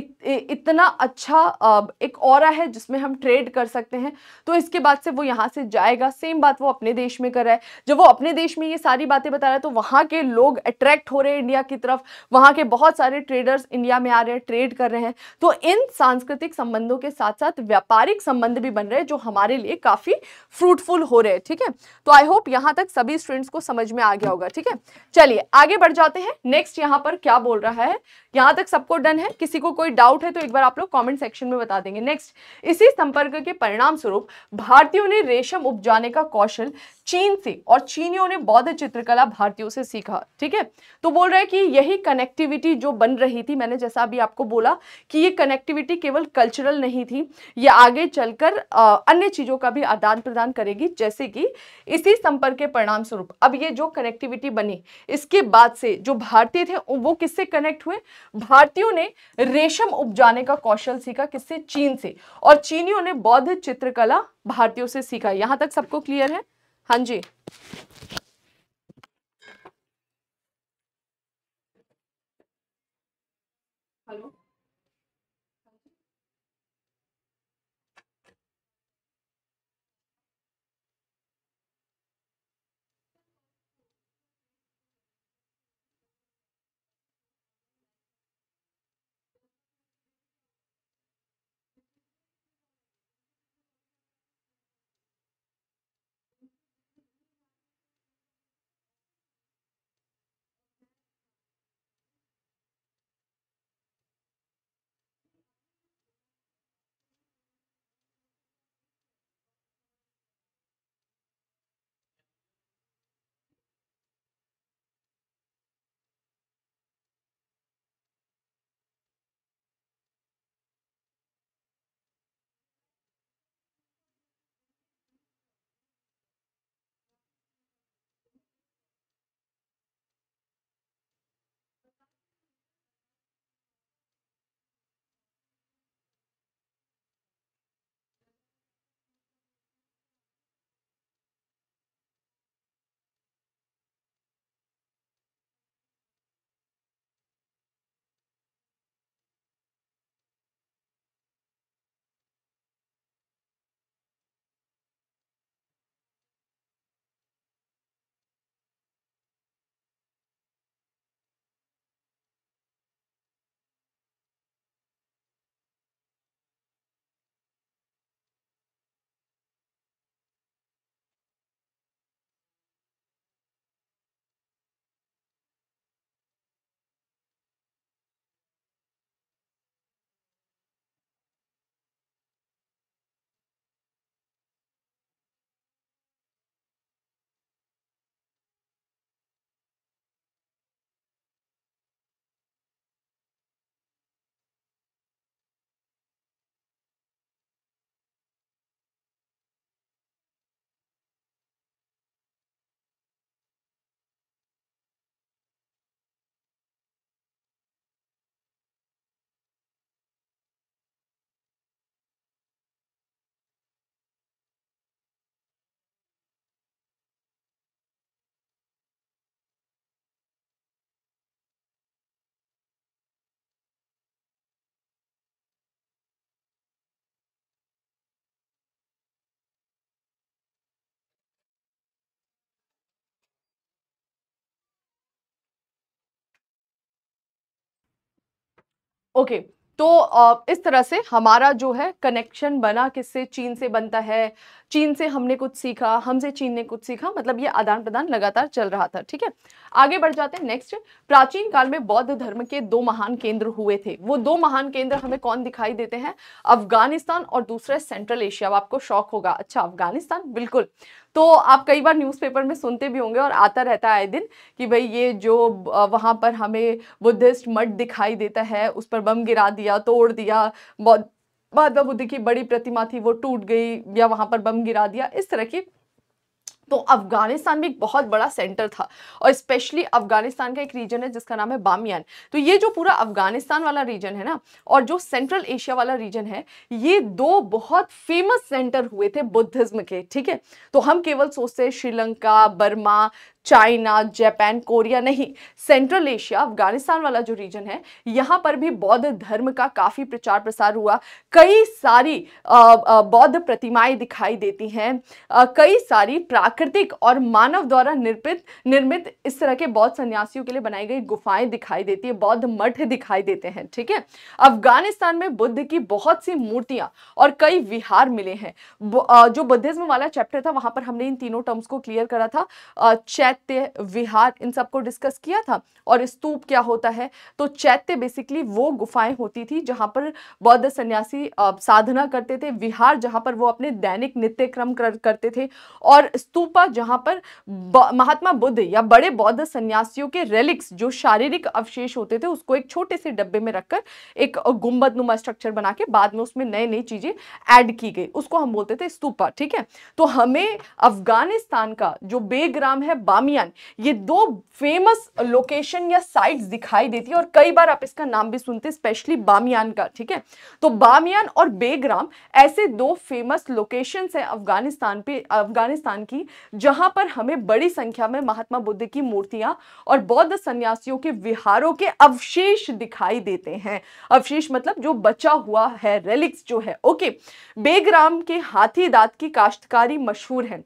इत, इतना अच्छा एक और है जिसमें हम ट्रेड कर सकते हैं तो इसके बाद से वो यहाँ से जाएगा सेम बात वो अपने देश में कर रहा है जब वो अपने देश में ये सारी बातें बता रहा है तो वहाँ के लोग अट्रैक्ट हो रहे हैं इंडिया की तरफ वहाँ के बहुत सारे ट्रेडर्स इंडिया में आ रहे हैं ट्रेड कर रहे हैं तो इन सांस्कृतिक संबंधों के साथ साथ व्यापारिक संबंध भी बन रहे हैं जो हमारे लिए काफ़ी फ्रूटफुल हो रहे हैं ठीक है तो आई होप यहाँ तक सभी स्टूडेंट्स को समझ में आ गया होगा ठीक है चलिए आगे बढ़ जाते हैं नेक्स्ट यहाँ पर क्या बोल रहा है यहाँ तक सबको डन है किसी को कोई डाउट है तो एक बार आप लोग कमेंट सेक्शन में बता देंगे नेक्स्ट इसी संपर्क के परिणाम स्वरूप भारतीयों ने रेशम उपजाने का कौशल चीन से और चीनियों ने बौद्ध चित्रकला भारतीयों से सीखा ठीक है तो बोल रहा है कि यही कनेक्टिविटी जो बन रही थी मैंने जैसा अभी आपको बोला कि ये कनेक्टिविटी केवल कल्चरल नहीं थी ये आगे चलकर अन्य चीज़ों का भी आदान प्रदान करेगी जैसे कि इसी संपर्क के परिणाम स्वरूप अब ये जो कनेक्टिविटी बनी इसके बाद से जो भारत भारतीय थे वो किससे कनेक्ट हुए भारतीयों ने रेशम उपजाने का कौशल सीखा किससे चीन से और चीनियों ने बौद्ध चित्रकला भारतीयों से सीखा यहां तक सबको क्लियर है हाँ जी ओके तो इस तरह से हमारा जो है कनेक्शन बना किससे चीन से बनता है चीन से हमने कुछ सीखा हमसे चीन ने कुछ सीखा मतलब ये आदान प्रदान लगातार चल रहा था ठीक है आगे बढ़ जाते हैं नेक्स्ट प्राचीन काल में बौद्ध धर्म के दो महान केंद्र हुए थे वो दो महान केंद्र हमें कौन दिखाई देते हैं अफगानिस्तान और दूसरा सेंट्रल एशिया अब आपको शौक होगा अच्छा अफगानिस्तान बिल्कुल तो आप कई बार न्यूज़पेपर में सुनते भी होंगे और आता रहता है आए दिन कि भाई ये जो वहाँ पर हमें बुद्धिस्ट मठ दिखाई देता है उस पर बम गिरा दिया तोड़ दिया महात्मा बुद्ध की बड़ी प्रतिमा थी वो टूट गई या वहाँ पर बम गिरा दिया इस तरह की तो अफगानिस्तान भी एक बहुत बड़ा सेंटर था और स्पेशली अफगानिस्तान का एक रीजन है जिसका नाम है बामियान तो ये जो पूरा अफगानिस्तान वाला रीजन है ना और जो सेंट्रल एशिया वाला रीजन है ये दो बहुत फेमस सेंटर हुए थे बुद्धिज्म के ठीक है तो हम केवल सोचते हैं Sri Lanka Burma China Japan Korea नहीं सेंट्रल एशिया अफगानिस्तान वाला जो रीजन है यहाँ पर भी बौद्ध धर्म का काफ़ी प्रचार प्रसार हुआ कई सारी बौद्ध प्रतिमाएं दिखाई देती हैं कई सारी प्राकृतिक और मानव द्वारा निर्मित निर्मित इस तरह के बौद्ध सन्यासियों के लिए बनाई गई गुफाएं दिखाई देती है बौद्ध मठ दिखाई देते हैं ठीक है अफगानिस्तान में बुद्ध की बहुत सी मूर्तियां और कई विहार मिले हैं जो बुद्धिज्म वाला चैप्टर था वहां पर हमने इन तीनों टर्म्स को क्लियर करा था चैत्य विहार इन सब को डिस्कस किया था और स्तूप क्या होता है तो चैत्य बेसिकली वो गुफाएं होती थी जहां पर बौद्ध सन्यासी साधना करते थे विहार जहां पर वो अपने दैनिक नित्य क्रम कर, करते थे और स्तूपा जहां पर महात्मा बुद्ध या बड़े बौद्ध सन्यासियों के रेलिक्स जो शारीरिक अवशेष होते थे उसको एक छोटे से डब्बे में रखकर एक गुम्बद स्ट्रक्चर बना के बाद में उसमें नई नई चीज़ें ऐड की गई उसको हम बोलते थे स्तूपा ठीक है तो हमें अफगानिस्तान का जो बेग्राम है बामियान ये दो फेमस लोकेशन या साइट्स दिखाई देती है और कई बार आप इसका नाम भी सुनते हैं स्पेशली बामियान का ठीक है तो बामियान और बेग्राम ऐसे दो फेमस लोकेशन हैं अफगानिस्तान पे अफगानिस्तान की जहां पर हमें बड़ी संख्या में महात्मा बुद्ध की मूर्तियां और बौद्ध सन्यासियों के विहारों के अवशेष दिखाई देते हैं अवशेष मतलब जो बचा हुआ है रेलिक्स जो है ओके बेग्राम के हाथी दात की काश्तकारी मशहूर है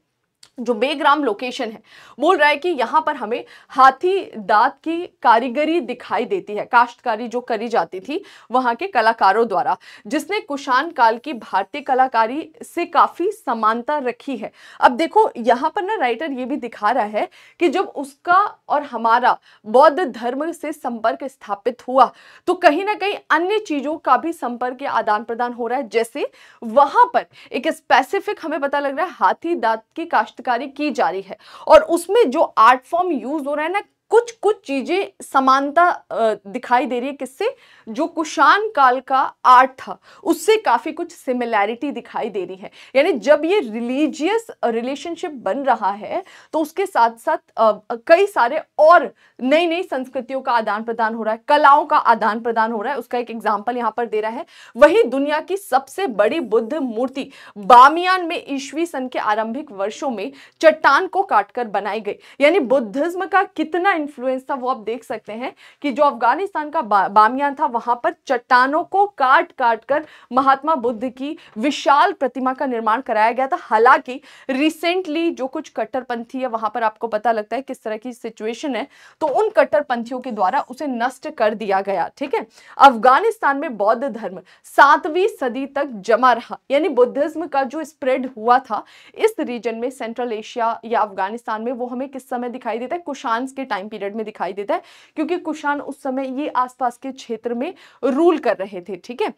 जो बेग्राम लोकेशन है बोल रहा है कि यहाँ पर हमें हाथी दांत की कारीगरी दिखाई देती है काश्तकारी जो करी जाती थी वहाँ के कलाकारों द्वारा जिसने कुशान काल की भारतीय कलाकारी से काफ़ी समानता रखी है अब देखो यहाँ पर ना राइटर ये भी दिखा रहा है कि जब उसका और हमारा बौद्ध धर्म से संपर्क स्थापित हुआ तो कहीं ना कहीं अन्य चीज़ों का भी संपर्क या आदान प्रदान हो रहा है जैसे वहाँ पर एक स्पेसिफिक हमें पता लग रहा है हाथी दाँत की काश्त दस्तकारी की जा रही है और उसमें जो आर्ट फॉर्म यूज हो रहा है ना कुछ कुछ चीज़ें समानता दिखाई दे रही है किससे जो कुषाण काल का आर्ट था उससे काफ़ी कुछ सिमिलैरिटी दिखाई दे रही है यानी जब ये रिलीजियस रिलेशनशिप बन रहा है तो उसके साथ साथ कई सारे और नई नई संस्कृतियों का आदान प्रदान हो रहा है कलाओं का आदान प्रदान हो रहा है उसका एक एग्जाम्पल यहाँ पर दे रहा है वही दुनिया की सबसे बड़ी बुद्ध मूर्ति बामियान में ईस्वी सन के आरंभिक वर्षों में चट्टान को काटकर बनाई गई यानी बुद्धिज्म का कितना इन्फ्लुएंस था वो आप देख सकते हैं कि जो अफगानिस्तान का बा, बामियान था वहां पर चट्टानों को काट काट कर महात्मा बुद्ध की विशाल प्रतिमा का निर्माण कराया गया था हालांकि रिसेंटली जो कुछ कट्टरपंथी है वहां पर आपको पता लगता है किस तरह की सिचुएशन है तो उन कट्टरपंथियों के द्वारा उसे नष्ट कर दिया गया ठीक है अफगानिस्तान में बौद्ध धर्म सातवीं सदी तक जमा रहा यानी बुद्धिज्म का जो स्प्रेड हुआ था इस रीजन में सेंट्रल एशिया या अफगानिस्तान में वो हमें किस समय दिखाई देता है कुशांस के टाइम टाइम पीरियड में दिखाई देता है क्योंकि कुशाण उस समय ये आसपास के क्षेत्र में रूल कर रहे थे ठीक है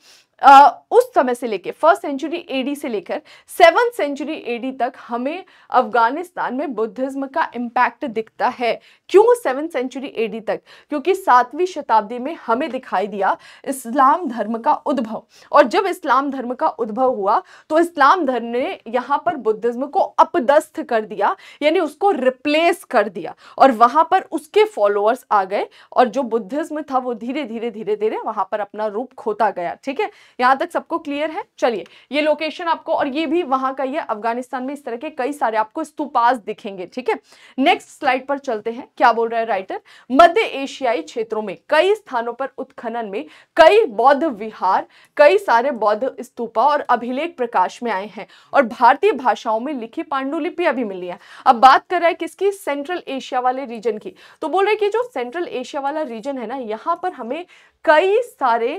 उस समय से लेकर फर्स्ट सेंचुरी एडी से लेकर सेवन सेंचुरी एडी तक हमें अफगानिस्तान में बुद्धिज्म का इम्पैक्ट दिखता है क्यों सेवन सेंचुरी एडी तक क्योंकि सातवीं शताब्दी में हमें दिखाई दिया इस्लाम धर्म का उद्भव और जब इस्लाम धर्म का उद्भव हुआ तो इस्लाम धर्म ने यहाँ पर बुद्धिज्म को अपदस्थ कर दिया यानी उसको रिप्लेस कर दिया और वहाँ पर उसके फॉलोअर्स आ गए और जो बुद्धिज्म था वो धीरे धीरे धीरे धीरे वहां पर अपना रूप खोता गया ठीक है यहां तक सबको क्लियर है चलिए ये लोकेशन आपको और ये भी वहां का ये अफगानिस्तान में इस तरह के कई सारे आपको स्तूपास दिखेंगे ठीक है नेक्स्ट स्लाइड पर चलते हैं क्या बोल रहे हैं राइटर मध्य एशियाई क्षेत्रों में कई स्थानों पर उत्खनन में कई बौद्ध विहार कई सारे बौद्ध स्तूपा और अभिलेख प्रकाश में आए हैं और भारतीय भाषाओं में लिखी पांडुलिपियां भी मिली हैं अब बात कर रहा है किसकी सेंट्रल एशिया वाले रीजन की तो बोल रहे कि जो सेंट्रल एशिया वाला रीजन है ना यहाँ पर हमें कई सारे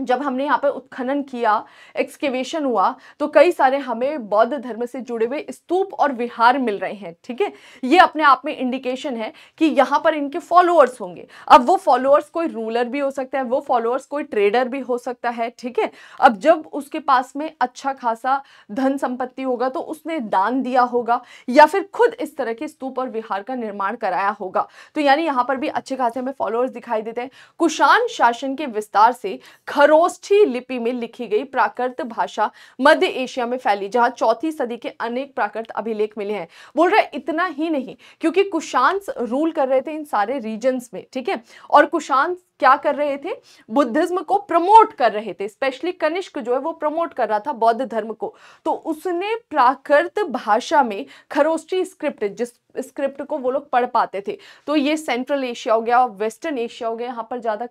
जब हमने यहाँ पर उत्खनन किया एक्सकेवेशन हुआ तो कई सारे हमें बौद्ध धर्म से जुड़े हुए स्तूप और विहार मिल रहे हैं ठीक है ये अपने आप में इंडिकेशन है कि यहाँ पर इनके फॉलोअर्स होंगे अब वो फॉलोअर्स कोई रूलर भी हो सकता है वो फॉलोअर्स कोई ट्रेडर भी हो सकता है ठीक है अब जब उसके पास में अच्छा खासा धन संपत्ति होगा तो उसने दान दिया होगा या फिर खुद इस तरह के स्तूप और विहार का निर्माण कराया होगा तो यानी यहाँ पर भी अच्छे खासे हमें फॉलोअर्स दिखाई देते हैं कुशान शासन के विस्तार से खरोष्ठी लिपि में लिखी गई प्राकृत भाषा मध्य एशिया में फैली जहां चौथी सदी के अनेक प्राकृत अभिलेख मिले हैं बोल रहा है इतना ही नहीं क्योंकि कुशांस रूल कर रहे थे इन सारे रीजन्स में ठीक है और कुशांस क्या कर रहे थे बुद्धिज्म को प्रमोट कर रहे थे स्पेशली कनिष्क जो है वो प्रमोट कर रहा था बौद्ध धर्म को तो उसने प्राकृत भाषा में खरोस्टी स्क्रिप्ट जिस स्क्रिप्ट को वो लोग पढ़ पाते थे तो ये सेंट्रल एशिया हो गया वेस्टर्न एशिया हो गया यहाँ पर ज़्यादा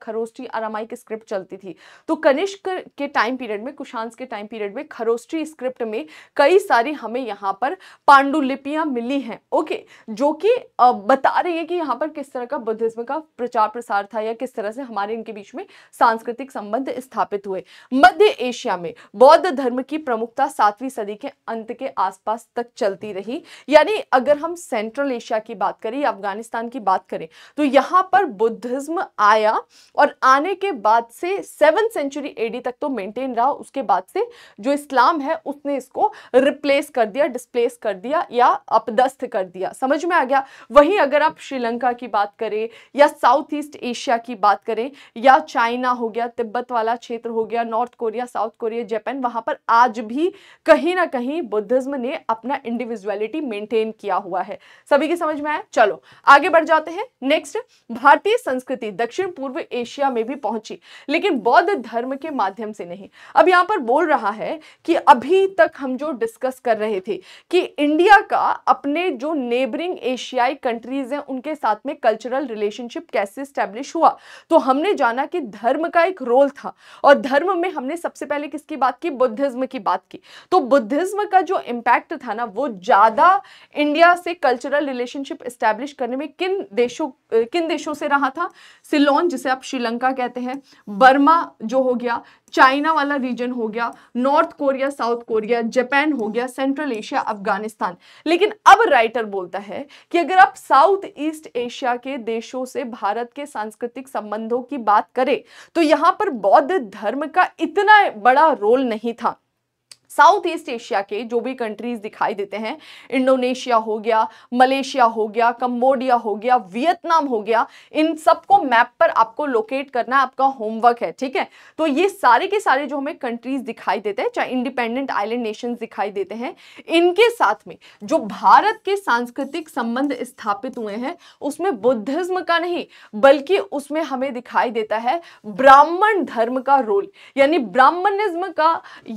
आरामाई की स्क्रिप्ट चलती थी तो कनिष्क के टाइम पीरियड में कुशांस के टाइम पीरियड में खरोस्टी स्क्रिप्ट में कई सारी हमें यहाँ पर पांडुलिपियाँ मिली हैं ओके जो कि बता रही है कि यहाँ पर किस तरह का बुद्धिज्म का प्रचार प्रसार था या किस तरह से हमारे इनके बीच में सांस्कृतिक संबंध स्थापित हुए मध्य एशिया में बौद्ध धर्म की प्रमुखता सातवीं सदी के अंत के आसपास तक चलती रही यानी अगर हम सेंट्रल एशिया की बात करें अफगानिस्तान की बात करें तो यहाँ पर बुद्धिज्म आया और आने के बाद से सेवन सेंचुरी एडी तक तो मेंटेन रहा उसके बाद से जो इस्लाम है उसने इसको रिप्लेस कर दिया डिस्प्लेस कर दिया या अपदस्त कर दिया समझ में आ गया वहीं अगर आप श्रीलंका की बात करें या साउथ ईस्ट एशिया की बात करें या चाइना हो गया तिब्बत वाला क्षेत्र हो गया North Korea South Korea Japan वहां पर आज भी कहीं ना कहीं बुद्धिज्म ने अपना इंडिविजुअलिटी मेंटेन किया हुआ है सभी की समझ में आया चलो आगे बढ़ जाते हैं नेक्स्ट भारतीय संस्कृति दक्षिण पूर्व एशिया में भी पहुंची लेकिन बौद्ध धर्म के माध्यम से नहीं अब यहां पर बोल रहा है कि अभी तक हम जो डिस्कस कर रहे थे कि इंडिया का अपने जो नेबरिंग एशियाई कंट्रीज हैं उनके साथ में कल्चरल रिलेशनशिप कैसे स्टैब्लिश हुआ तो हमने जाना कि धर्म का एक रोल था और धर्म में हमने सबसे पहले किसकी बात की बुद्धिज्म की बात की तो बुद्धिज्म का जो इम्पैक्ट था ना वो ज़्यादा इंडिया से कल्चरल रिलेशनशिप इस्टेब्लिश करने में किन देशों किन देशों से रहा था सिलोन जिसे आप श्रीलंका कहते हैं बर्मा जो हो गया चाइना वाला रीजन हो गया North Korea South Korea Japan हो गया सेंट्रल एशिया अफगानिस्तान लेकिन अब राइटर बोलता है कि अगर आप साउथ ईस्ट एशिया के देशों से भारत के सांस्कृतिक संबंधों की बात करें तो यहाँ पर बौद्ध धर्म का इतना बड़ा रोल नहीं था साउथ ईस्ट एशिया के जो भी कंट्रीज दिखाई देते हैं इंडोनेशिया हो गया मलेशिया हो गया कंबोडिया हो गया वियतनाम हो गया इन सबको मैप पर आपको लोकेट करना आपका होमवर्क है ठीक है तो ये सारे के सारे जो हमें कंट्रीज दिखाई देते हैं चाहे इंडिपेंडेंट आइलैंड नेशंस दिखाई देते हैं इनके साथ में जो भारत के सांस्कृतिक संबंध स्थापित हुए हैं उसमें बुद्धिज्म का नहीं बल्कि उसमें हमें दिखाई देता है ब्राह्मण धर्म का रोल यानी ब्राह्मणिज्म का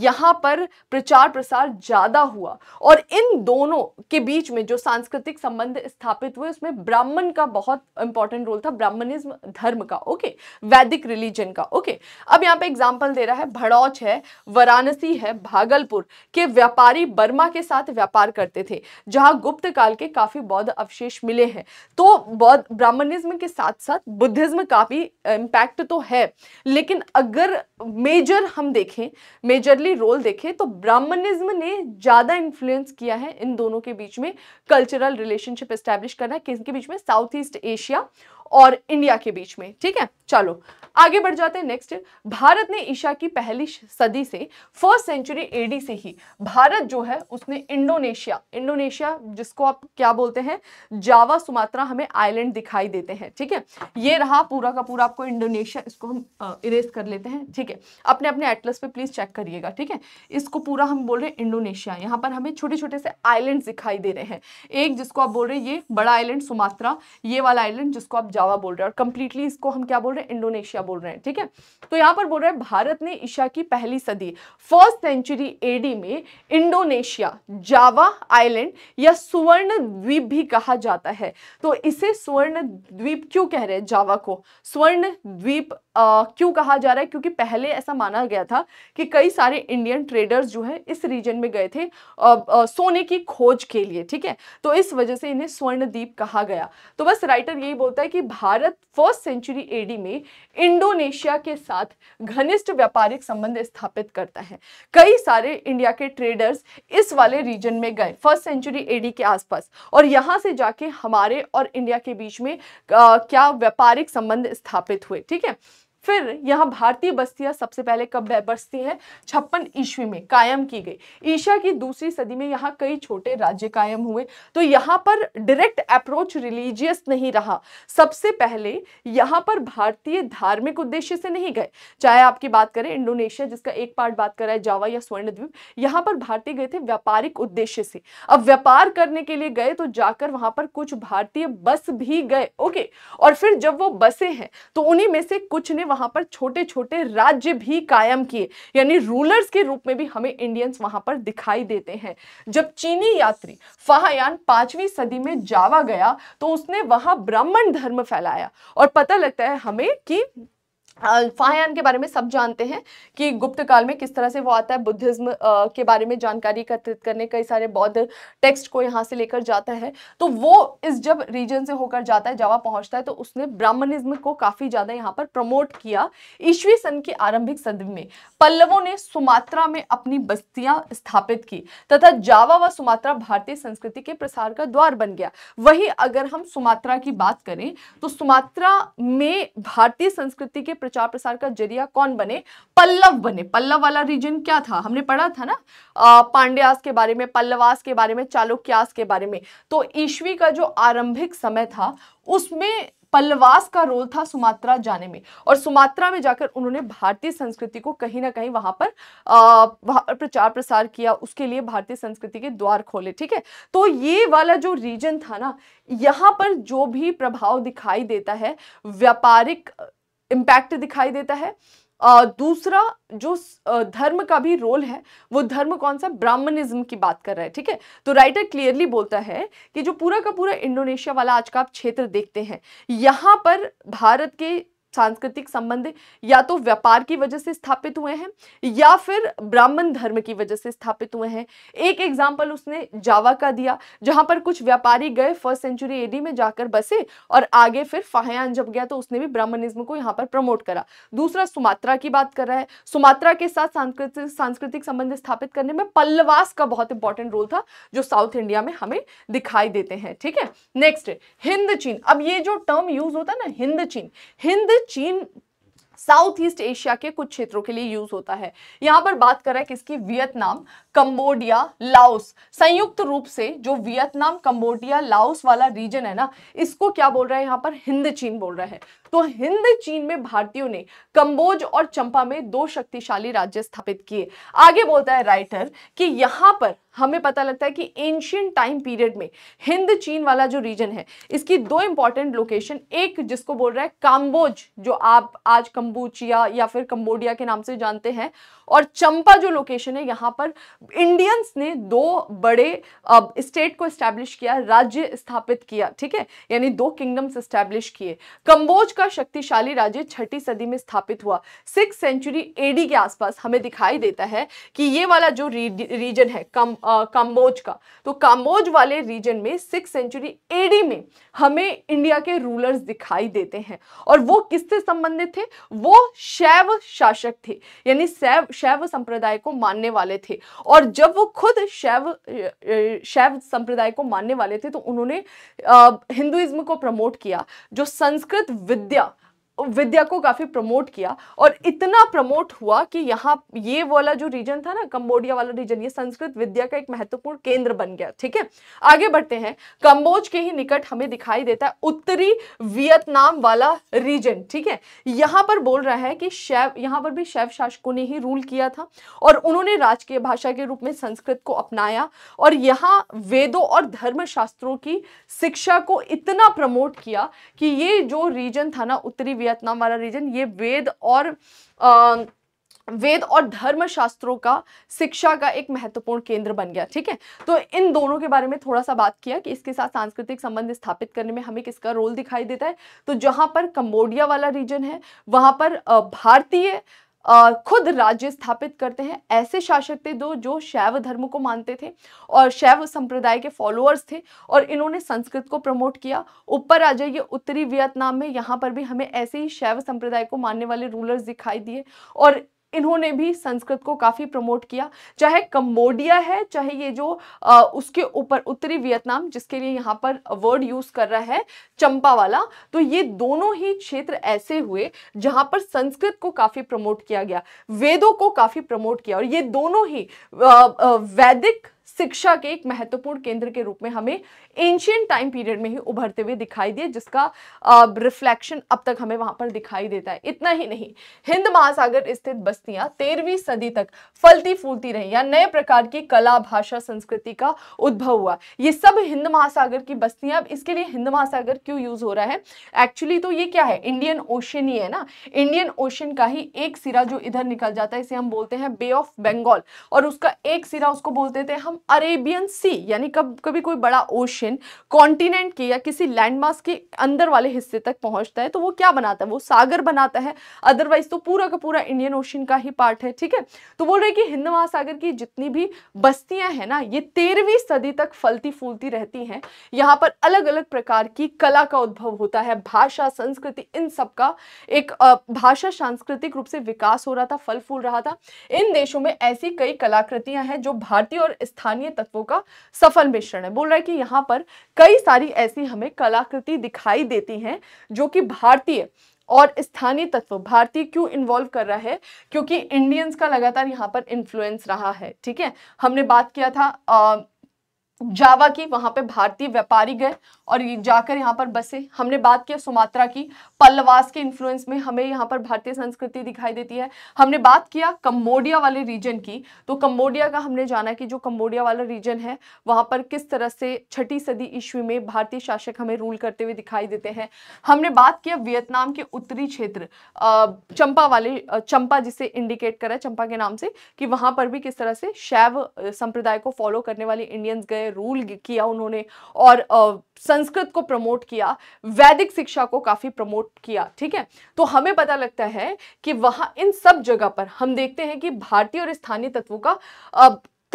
यहाँ पर प्रचार प्रसार ज़्यादा हुआ और इन दोनों के बीच में जो सांस्कृतिक संबंध स्थापित हुए उसमें ब्राह्मण का बहुत इंपॉर्टेंट रोल था ब्राह्मणिज्म धर्म का ओके वैदिक रिलीजन का ओके अब यहाँ पे एग्जाम्पल दे रहा है भड़ौच है वाराणसी है भागलपुर के व्यापारी बर्मा के साथ व्यापार करते थे जहाँ गुप्त काल के काफ़ी बौद्ध अवशेष मिले हैं तो बौद्ध ब्राह्मणिज्म के साथ साथ बुद्धिज्म काफी इम्पैक्ट तो है लेकिन अगर मेजर हम देखें मेजरली रोल देखें तो ब्राह्मणिज्म ने ज़्यादा इन्फ्लुएंस किया है इन दोनों के बीच में कल्चरल रिलेशनशिप इस्टेब्लिश करना किसके बीच में साउथ ईस्ट एशिया और इंडिया के बीच में ठीक है चलो आगे बढ़ जाते हैं नेक्स्ट भारत ने ईशा की पहली सदी से फर्स्ट सेंचुरी एडी से ही भारत जो है उसने इंडोनेशिया इंडोनेशिया जिसको आप क्या बोलते हैं जावा सुमात्रा हमें आइलैंड दिखाई देते हैं ठीक है ये रहा पूरा का पूरा आपको इंडोनेशिया इसको हम इरेज कर लेते हैं ठीक है अपने अपने एटलस पे प्लीज चेक करिएगा ठीक है इसको पूरा हम बोल रहे हैं इंडोनेशिया यहाँ पर हमें छोटे छोटे से आइलैंड दिखाई दे रहे हैं एक जिसको आप बोल रहे हैं ये बड़ा आइलैंड सुमात्रा ये वाला आइलैंड जिसको आप जावा बोल रहे हैं और कंप्लीटली इसको हम क्या बोल रहे हैं इंडोनेशिया बोल रहे हैं ठीक है तो यहाँ पर बोल रहे हैं भारत ने ईशा की पहली सदी फर्स्ट सेंचुरी एडी में इंडोनेशिया जावा आइलैंड या सुवर्ण द्वीप भी कहा जाता है तो इसे स्वर्ण द्वीप क्यों कह रहे हैं जावा को स्वर्ण द्वीप क्यों कहा जा रहा है क्योंकि पहले ऐसा माना गया था कि कई सारे इंडियन ट्रेडर्स जो है इस रीजन में गए थे आ, आ, सोने की खोज के लिए ठीक है तो इस वजह से इन्हें स्वर्ण द्वीप कहा गया तो बस राइटर यही बोलता है कि भारत फर्स्ट सेंचुरी एडी में इंडोनेशिया के साथ घनिष्ठ व्यापारिक संबंध स्थापित करता है कई सारे इंडिया के ट्रेडर्स इस वाले रीजन में गए फर्स्ट सेंचुरी एडी के आसपास और यहाँ से जाके हमारे और इंडिया के बीच में आ, क्या व्यापारिक संबंध स्थापित हुए ठीक है फिर यहाँ भारतीय बस्तियाँ सबसे पहले कब बरसती हैं छप्पन ईस्वी में कायम की गई ईशा की दूसरी सदी में यहाँ कई छोटे राज्य कायम हुए तो यहाँ पर डायरेक्ट अप्रोच रिलीजियस नहीं रहा सबसे पहले यहाँ पर भारतीय धार्मिक उद्देश्य से नहीं गए चाहे आपकी बात करें इंडोनेशिया जिसका एक पार्ट बात करा है जावा या स्वर्णद्वीप यहाँ पर भारतीय गए थे व्यापारिक उद्देश्य से अब व्यापार करने के लिए गए तो जाकर वहां पर कुछ भारतीय बस भी गए ओके और फिर जब वो बसे हैं तो उन्हीं में से कुछ ने वहां पर छोटे छोटे राज्य भी कायम किए यानी रूलर्स के रूप में भी हमें इंडियंस वहां पर दिखाई देते हैं जब चीनी यात्री फाहयान पांचवी सदी में जावा गया तो उसने वहां ब्राह्मण धर्म फैलाया और पता लगता है हमें कि फायान के बारे में सब जानते हैं कि गुप्त काल में किस तरह से वो आता है बुद्धिज्म के बारे में जानकारी एकत्रित करने कई सारे बौद्ध टेक्स्ट को यहाँ से लेकर जाता है तो वो इस जब रीजन से होकर जाता है जावा पहुँचता है तो उसने ब्राह्मणिज्म को काफ़ी ज़्यादा यहाँ पर प्रमोट किया ईस्वी सन के आरंभिक सदी में पल्लवों ने सुमात्रा में अपनी बस्तियाँ स्थापित की तथा जावा व सुमात्रा भारतीय संस्कृति के प्रसार का द्वार बन गया वही अगर हम सुमात्रा की बात करें तो सुमात्रा में भारतीय संस्कृति के प्रचार प्रसार का जरिया कौन बने पल्लव बने पल्लव वाला रीजन क्या था हमने पढ़ा था ना पांड्यास के बारे में पल्लवास के बारे में चालुक्यास के बारे में तो ईश्वी का जो आरंभिक समय था उसमें पल्लवास का रोल था सुमात्रा जाने में और सुमात्रा में जाकर उन्होंने भारतीय संस्कृति को कहीं ना कहीं वहां पर आ, प्रचार प्रसार किया उसके लिए भारतीय संस्कृति के द्वार खोले ठीक है तो ये वाला जो रीजन था ना यहाँ पर जो भी प्रभाव दिखाई देता है व्यापारिक इम्पैक्ट दिखाई देता है आ, दूसरा जो धर्म का भी रोल है वो धर्म कौन सा ब्राह्मणिज्म की बात कर रहा है ठीक है तो राइटर क्लियरली बोलता है कि जो पूरा का पूरा इंडोनेशिया वाला आज का आप क्षेत्र देखते हैं यहाँ पर भारत के सांस्कृतिक संबंध या तो व्यापार की वजह से स्थापित हुए हैं या फिर ब्राह्मण धर्म की वजह से स्थापित हुए हैं एक एग्जाम्पल उसने जावा का दिया जहां पर कुछ व्यापारी गए फर्स्ट सेंचुरी एडी में जाकर बसे और आगे फिर फाहयान जब गया तो उसने भी ब्राह्मणिज्म को यहाँ पर प्रमोट करा दूसरा सुमात्रा की बात कर रहा है सुमात्रा के साथ सांस्कृतिक सांस्कृतिक संबंध स्थापित करने में पल्लवास का बहुत इंपॉर्टेंट रोल था जो साउथ इंडिया में हमें दिखाई देते हैं ठीक है नेक्स्ट हिंद चीन अब ये जो टर्म यूज होता है ना हिंद चीन हिंद चीन साउथ ईस्ट एशिया के कुछ क्षेत्रों के लिए यूज होता है यहां पर बात कर रहा है किसकी वियतनाम कंबोडिया लाओस संयुक्त रूप से जो वियतनाम कंबोडिया लाओस वाला रीजन है ना इसको क्या बोल रहा है यहां पर हिंद चीन बोल रहा है तो हिंद चीन में भारतीयों ने कंबोज और चंपा में दो शक्तिशाली राज्य स्थापित किए आगे बोलता है राइटर कि यहां पर हमें पता लगता है कि एंशियंट टाइम पीरियड में हिंद चीन वाला जो रीजन है इसकी दो इंपॉर्टेंट लोकेशन एक जिसको बोल रहा है काम्बोज जो आप आज कंबोचिया या फिर कंबोडिया के नाम से जानते हैं और चंपा जो लोकेशन है यहाँ पर इंडियंस ने दो बड़े स्टेट को स्टैब्लिश किया राज्य स्थापित किया ठीक है यानी दो किंगडम्स स्टैब्लिश किए कंबोज का का शक्तिशाली राज्य छठी सदी में स्थापित हुआ सिक्स सेंचुरी एडी के आसपास हमें दिखाई देता है कि ये वाला जो री, रीजन है कम आ, काम्बोज का तो काम्बोज वाले रीजन में सिक्स सेंचुरी एडी में हमें इंडिया के रूलर्स दिखाई देते हैं और वो किससे संबंधित थे वो शैव शासक थे यानी शैव शैव संप्रदाय को मानने वाले थे और जब वो खुद शैव शैव संप्रदाय को मानने वाले थे तो उन्होंने हिंदुइज्म को प्रमोट किया जो संस्कृत विद्या 掉。विद्या को काफ़ी प्रमोट किया और इतना प्रमोट हुआ कि यहाँ ये वाला जो रीजन था ना कंबोडिया वाला रीजन ये संस्कृत विद्या का एक महत्वपूर्ण केंद्र बन गया ठीक है आगे बढ़ते हैं कंबोज के ही निकट हमें दिखाई देता है उत्तरी वियतनाम वाला रीजन ठीक है यहाँ पर बोल रहा है कि शैव यहाँ पर भी शैव शासकों ने ही रूल किया था और उन्होंने राजकीय भाषा के रूप में संस्कृत को अपनाया और यहाँ वेदों और धर्मशास्त्रों की शिक्षा को इतना प्रमोट किया कि ये जो रीजन था ना उत्तरी वियतनाम वाला रीजन ये वेद और आ, वेद और धर्म शास्त्रों का शिक्षा का एक महत्वपूर्ण केंद्र बन गया ठीक है तो इन दोनों के बारे में थोड़ा सा बात किया कि इसके साथ सांस्कृतिक संबंध स्थापित करने में हमें किसका रोल दिखाई देता है तो जहां पर कंबोडिया वाला रीजन है वहां पर भारतीय खुद राज्य स्थापित करते हैं ऐसे शासक थे दो जो शैव धर्म को मानते थे और शैव संप्रदाय के फॉलोअर्स थे और इन्होंने संस्कृत को प्रमोट किया ऊपर आ जाइए उत्तरी वियतनाम में यहाँ पर भी हमें ऐसे ही शैव संप्रदाय को मानने वाले रूलर्स दिखाई दिए और इन्होंने भी संस्कृत को काफ़ी प्रमोट किया चाहे कम्बोडिया है चाहे ये जो आ, उसके ऊपर उत्तरी वियतनाम जिसके लिए यहाँ पर वर्ड यूज़ कर रहा है चंपा वाला तो ये दोनों ही क्षेत्र ऐसे हुए जहाँ पर संस्कृत को काफ़ी प्रमोट किया गया वेदों को काफ़ी प्रमोट किया और ये दोनों ही आ, आ, वैदिक शिक्षा के एक महत्वपूर्ण केंद्र के रूप में हमें एंशियंट टाइम पीरियड में ही उभरते हुए दिखाई दिए जिसका रिफ्लेक्शन अब तक हमें वहां पर दिखाई देता है इतना ही नहीं हिंद महासागर स्थित बस्तियां तेरहवीं सदी तक फलती फूलती रही या नए प्रकार की कला भाषा संस्कृति का उद्भव हुआ ये सब हिंद महासागर की बस्तियाँ अब इसके लिए हिंद महासागर क्यों यूज हो रहा है एक्चुअली तो ये क्या है इंडियन ओशन ही है ना इंडियन ओशन का ही एक सिरा जो इधर निकल जाता है इसे हम बोलते हैं बे ऑफ बंगाल और उसका एक सिरा उसको बोलते थे हम हम अरेबियन सी यानी कब कभी कोई बड़ा ओशन कॉन्टिनेंट के या किसी लैंडमार्क के अंदर वाले हिस्से तक पहुंचता है तो वो क्या बनाता है वो सागर बनाता है अदरवाइज तो पूरा का पूरा इंडियन ओशन का ही पार्ट है ठीक है तो बोल रहे कि हिंद महासागर की जितनी भी बस्तियां हैं ना ये तेरहवीं सदी तक फलती फूलती रहती हैं यहाँ पर अलग अलग प्रकार की कला का उद्भव होता है भाषा संस्कृति इन सब का एक भाषा सांस्कृतिक रूप से विकास हो रहा था फल फूल रहा था इन देशों में ऐसी कई कलाकृतियां हैं जो भारतीय और स्थानीय स्थानीय तत्वों का सफल मिश्रण है बोल रहा है कि यहाँ पर कई सारी ऐसी हमें कलाकृति दिखाई देती हैं जो कि भारतीय और स्थानीय तत्व भारतीय क्यों इन्वॉल्व कर रहा है क्योंकि इंडियंस का लगातार यहाँ पर इन्फ्लुएंस रहा है ठीक है हमने बात किया था आ, जावा की वहां पे भारतीय व्यापारी गए और जाकर यहाँ पर बसे हमने बात किया सुमात्रा की पल्लवास के इन्फ्लुएंस में हमें यहाँ पर भारतीय संस्कृति दिखाई देती है हमने बात किया कम्बोडिया वाले रीजन की तो कम्बोडिया का हमने जाना कि जो कम्बोडिया वाला रीजन है वहाँ पर किस तरह से छठी सदी ईस्वी में भारतीय शासक हमें रूल करते हुए दिखाई देते हैं हमने बात किया वियतनाम के उत्तरी क्षेत्र चंपा वाले चंपा जिसे इंडिकेट करा चंपा के नाम से कि वहाँ पर भी किस तरह से शैव संप्रदाय को फॉलो करने वाले इंडियंस गए है रूल किया उन्होंने और संस्कृत को प्रमोट किया वैदिक शिक्षा को काफ़ी प्रमोट किया ठीक है तो हमें पता लगता है कि वहां इन सब जगह पर हम देखते हैं कि भारतीय और स्थानीय तत्वों का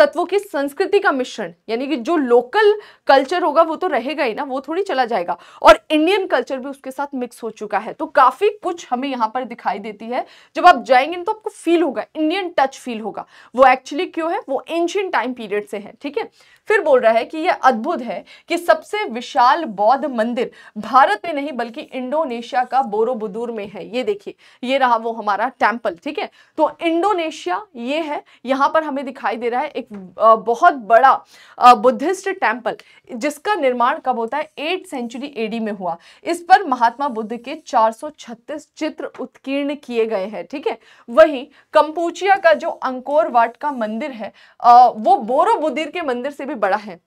तत्वों की संस्कृति का मिश्रण यानी कि जो लोकल कल्चर होगा वो तो रहेगा ही ना वो थोड़ी चला जाएगा और इंडियन कल्चर भी उसके साथ मिक्स हो चुका है तो काफ़ी कुछ हमें यहाँ पर दिखाई देती है जब आप जाएंगे तो आपको फील होगा इंडियन टच फील होगा वो एक्चुअली क्यों है वो एंशियंट टाइम पीरियड से है ठीक है फिर बोल रहा है कि यह अद्भुत है कि सबसे विशाल बौद्ध मंदिर भारत में नहीं बल्कि इंडोनेशिया का बोरोबुदूर में है ये देखिए ये रहा वो हमारा टेम्पल ठीक है तो इंडोनेशिया ये है यहां पर हमें दिखाई दे रहा है एक बहुत बड़ा बुद्धिस्ट टेम्पल जिसका निर्माण कब होता है एट सेंचुरी एडी में हुआ इस पर महात्मा बुद्ध के 436 चित्र उत्कीर्ण किए गए हैं ठीक है वहीं कंपूचिया का जो अंकोर वाट का मंदिर है वो बोरो बुद्धिर के मंदिर से भी बड़ा है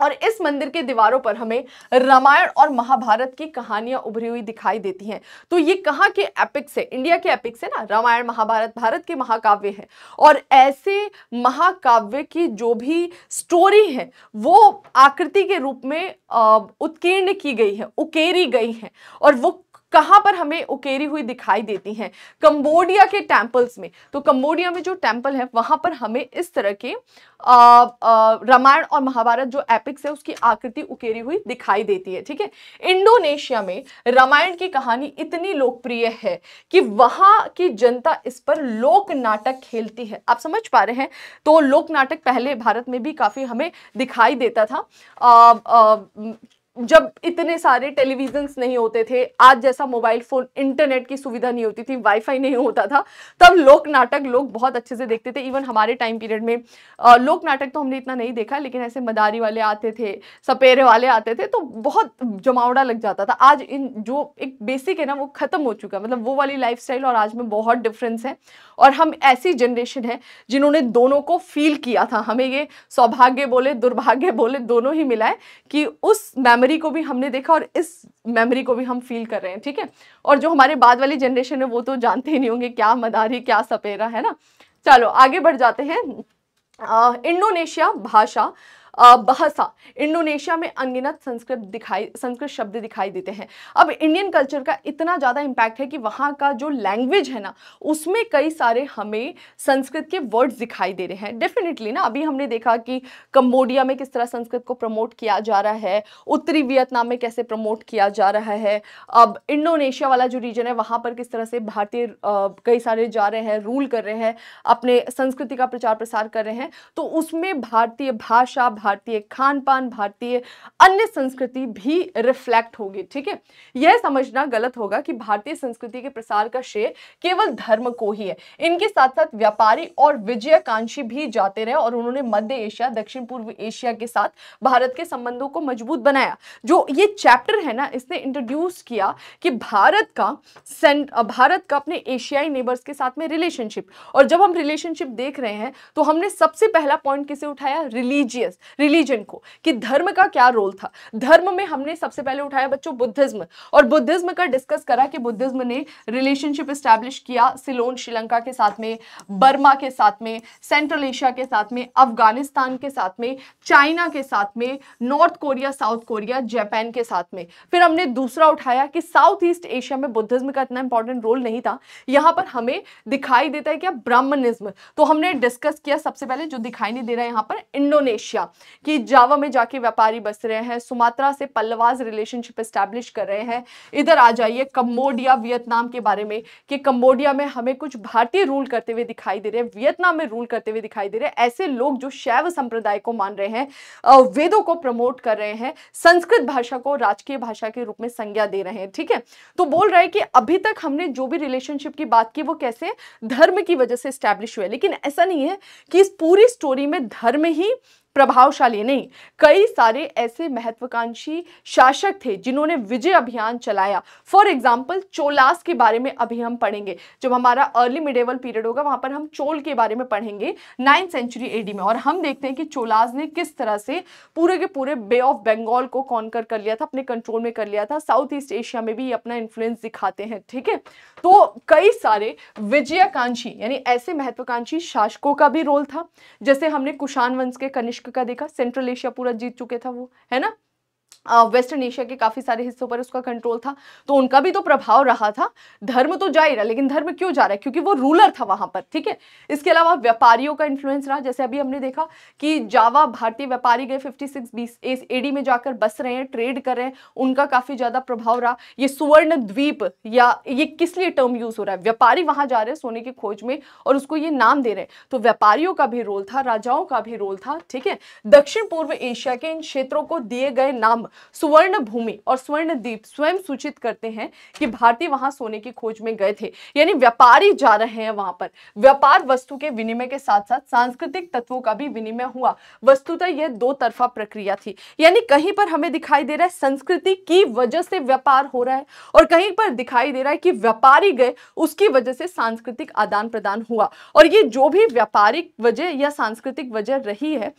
और इस मंदिर के दीवारों पर हमें रामायण और महाभारत की कहानियां उभरी हुई दिखाई देती हैं तो ये कहाँ के एपिक्स है इंडिया के एपिक्स है ना रामायण महाभारत भारत के महाकाव्य हैं और ऐसे महाकाव्य की जो भी स्टोरी है वो आकृति के रूप में उत्कीर्ण की गई है उकेरी गई है और वो कहाँ पर हमें उकेरी हुई दिखाई देती हैं कंबोडिया के टेम्पल्स में तो कंबोडिया में जो टेम्पल है वहाँ पर हमें इस तरह के रामायण और महाभारत जो एपिक्स है उसकी आकृति उकेरी हुई दिखाई देती है ठीक है इंडोनेशिया में रामायण की कहानी इतनी लोकप्रिय है कि वहाँ की जनता इस पर लोक नाटक खेलती है आप समझ पा रहे हैं तो लोक नाटक पहले भारत में भी काफ़ी हमें दिखाई देता था आ, आ, जब इतने सारे टेलीविजन नहीं होते थे आज जैसा मोबाइल फोन इंटरनेट की सुविधा नहीं होती थी वाईफाई नहीं होता था तब लोक नाटक लोग बहुत अच्छे से देखते थे इवन हमारे टाइम पीरियड में लोक नाटक तो हमने इतना नहीं देखा लेकिन ऐसे मदारी वाले आते थे सपेरे वाले आते थे तो बहुत जमावड़ा लग जाता था आज इन जो एक बेसिक है ना वो ख़त्म हो चुका है मतलब वो वाली लाइफ और आज में बहुत डिफरेंस है और हम ऐसी जनरेशन है जिन्होंने दोनों को फील किया था हमें ये सौभाग्य बोले दुर्भाग्य बोले दोनों ही मिला है कि उस मैम मेमोरी को भी हमने देखा और इस मेमोरी को भी हम फील कर रहे हैं ठीक है और जो हमारे बाद वाली जनरेशन है वो तो जानते ही नहीं होंगे क्या मदारी क्या सपेरा है ना चलो आगे बढ़ जाते हैं इंडोनेशिया भाषा बहसा इंडोनेशिया में अनगिनत संस्कृत दिखाई संस्कृत शब्द दिखाई देते हैं अब इंडियन कल्चर का इतना ज़्यादा इम्पैक्ट है कि वहाँ का जो लैंग्वेज है ना उसमें कई सारे हमें संस्कृत के वर्ड्स दिखाई दे रहे हैं डेफिनेटली ना अभी हमने देखा कि कम्बोडिया में किस तरह संस्कृत को प्रमोट किया जा रहा है उत्तरी वियतनाम में कैसे प्रमोट किया जा रहा है अब इंडोनेशिया वाला जो रीजन है वहाँ पर किस तरह से भारतीय कई सारे जा रहे हैं रूल कर रहे हैं अपने संस्कृति का प्रचार प्रसार कर रहे हैं तो उसमें भारतीय भाषा भारतीय खान पान भारतीय अन्य संस्कृति भी रिफ्लेक्ट होगी ठीक है यह समझना गलत होगा कि भारतीय संस्कृति के प्रसार का श्रेय केवल धर्म को ही है इनके साथ साथ व्यापारी और विजयकांक्षी भी जाते रहे और उन्होंने मध्य एशिया दक्षिण पूर्व एशिया के साथ भारत के संबंधों को मजबूत बनाया जो ये चैप्टर है ना इसने इंट्रोड्यूस किया कि भारत का भारत का अपने एशियाई नेबर्स के साथ में रिलेशनशिप और जब हम रिलेशनशिप देख रहे हैं तो हमने सबसे पहला पॉइंट किसे उठाया रिलीजियस रिलीजन को कि धर्म का क्या रोल था धर्म में हमने सबसे पहले उठाया बच्चों बुद्धिज्म और बुद्धिज्म का डिस्कस करा कि बुद्धिज्म ने रिलेशनशिप इस्टेब्लिश किया सिलोन श्रीलंका के साथ में बर्मा के साथ में सेंट्रल एशिया के साथ में अफगानिस्तान के साथ में चाइना के साथ में North Korea South Korea Japan के साथ में फिर हमने दूसरा उठाया कि साउथ ईस्ट एशिया में बुद्धिज्म का इतना इंपॉर्टेंट रोल नहीं था यहाँ पर हमें दिखाई देता है क्या ब्राह्मणिज्म तो हमने डिस्कस किया सबसे पहले जो दिखाई नहीं दे रहा है यहाँ पर इंडोनेशिया कि जावा में जाके व्यापारी बस रहे हैं सुमात्रा से पल्लवाज रिलेशनशिप इस्टेब्लिश कर रहे हैं इधर आ जाइए कम्बोडिया वियतनाम के बारे में कि कम्बोडिया में हमें कुछ भारतीय रूल करते हुए दिखाई दे रहे हैं वियतनाम में रूल करते हुए दिखाई दे रहे हैं ऐसे लोग जो शैव संप्रदाय को मान रहे हैं वेदों को प्रमोट कर रहे हैं संस्कृत भाषा को राजकीय भाषा के रूप में संज्ञा दे रहे हैं ठीक है तो बोल रहे हैं कि अभी तक हमने जो भी रिलेशनशिप की बात की वो कैसे धर्म की वजह से स्टैब्लिश हुए लेकिन ऐसा नहीं है कि इस पूरी स्टोरी में धर्म ही प्रभावशाली नहीं कई सारे ऐसे महत्वाकांक्षी शासक थे जिन्होंने विजय अभियान चलाया फॉर एग्जाम्पल चोलास के बारे में अभी हम पढ़ेंगे जब हमारा अर्ली मिडेवल पीरियड होगा वहां पर हम चोल के बारे में पढ़ेंगे नाइन्थ सेंचुरी एडी में और हम देखते हैं कि चोलास ने किस तरह से पूरे के पूरे बे ऑफ बंगाल को कॉन्कर कर लिया था अपने कंट्रोल में कर लिया था साउथ ईस्ट एशिया में भी अपना इन्फ्लुएंस दिखाते हैं ठीक है तो कई सारे विजयाकांक्षी यानी ऐसे महत्वाकांक्षी शासकों का भी रोल था जैसे हमने कुशान वंश के कनिष्क का देखा सेंट्रल एशिया पूरा जीत चुके था वो है ना वेस्टर्न एशिया के काफ़ी सारे हिस्सों पर उसका कंट्रोल था तो उनका भी तो प्रभाव रहा था धर्म तो जा ही रहा लेकिन धर्म क्यों जा रहा है क्योंकि वो रूलर था वहाँ पर ठीक है इसके अलावा व्यापारियों का इन्फ्लुएंस रहा जैसे अभी हमने देखा कि जावा भारतीय व्यापारी गए फिफ्टी सिक्स बीस एडी में जाकर बस रहे हैं ट्रेड कर रहे हैं उनका काफ़ी ज़्यादा प्रभाव रहा ये सुवर्ण द्वीप या ये किस लिए टर्म यूज़ हो रहा है व्यापारी वहाँ जा रहे हैं सोने की खोज में और उसको ये नाम दे रहे हैं तो व्यापारियों का भी रोल था राजाओं का भी रोल था ठीक है दक्षिण पूर्व एशिया के इन क्षेत्रों को दिए गए नाम सुवर्ण भूमि और स्वर्ण द्वीप स्वयं सूचित करते हैं कि भारतीय वहां सोने की खोज में गए थे यानी व्यापारी जा रहे हैं वहां पर व्यापार वस्तु के विनिमय के साथ साथ सांस्कृतिक तत्वों का भी विनिमय हुआ वस्तुतः यह दो तरफा प्रक्रिया थी यानी कहीं पर हमें दिखाई दे रहा है संस्कृति की वजह से व्यापार हो रहा है और कहीं पर दिखाई दे रहा है कि व्यापारी गए उसकी वजह से सांस्कृतिक आदान प्रदान हुआ और ये जो भी व्यापारिक वजह या सांस्कृतिक वजह रही है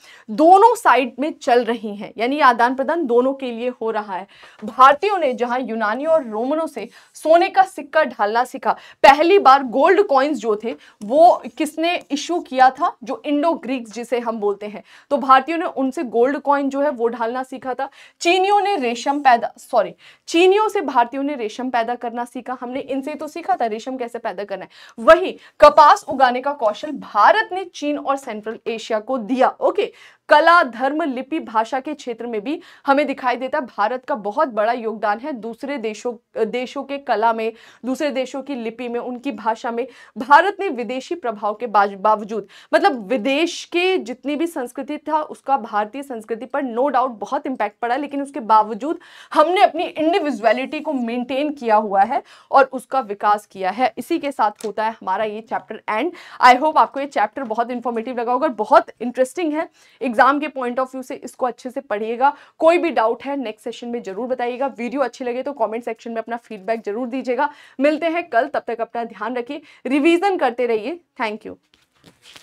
दोनों साइड में चल रही है यानी आदान प्रदान दोनों के लिए हो रहा है भारतीयों ने जहां यूनानियों और रोमनों से सोने का सिक्का ढालना सीखा पहली बार गोल्ड कॉइन्स जो थे वो किसने इशू किया था जो इंडो ग्रीक्स जिसे हम बोलते हैं तो भारतीयों ने उनसे गोल्ड कॉइन जो है वो ढालना सीखा था चीनियों ने रेशम पैदा सॉरी चीनियों से भारतीयों ने रेशम पैदा करना सीखा हमने इनसे तो सीखा था रेशम कैसे पैदा करना है वही कपास उगाने का कौशल भारत ने चीन और सेंट्रल एशिया को दिया ओके कला धर्म लिपि भाषा के क्षेत्र में भी हमें दिखाई देता है भारत का बहुत बड़ा योगदान है दूसरे देशों देशों के कला में दूसरे देशों की लिपि में उनकी भाषा में भारत ने विदेशी प्रभाव के बावजूद मतलब विदेश के जितनी भी संस्कृति था उसका भारतीय संस्कृति पर नो डाउट बहुत इंपैक्ट पड़ा लेकिन उसके बावजूद हमने अपनी इंडिविजुअलिटी को मेनटेन किया हुआ है और उसका विकास किया है इसी के साथ होता है हमारा ये चैप्टर एंड आई होप आपको ये चैप्टर बहुत इंफॉर्मेटिव लगा होगा बहुत इंटरेस्टिंग है एग्जाम के पॉइंट ऑफ व्यू से इसको अच्छे से पढ़िएगा कोई भी डाउट है नेक्स्ट सेशन में जरूर बताइएगा वीडियो अच्छी लगे तो कॉमेंट सेक्शन में अपना फीडबैक जरूर दीजिएगा मिलते हैं कल तब तक अपना ध्यान रखिए रिविजन करते रहिए थैंक यू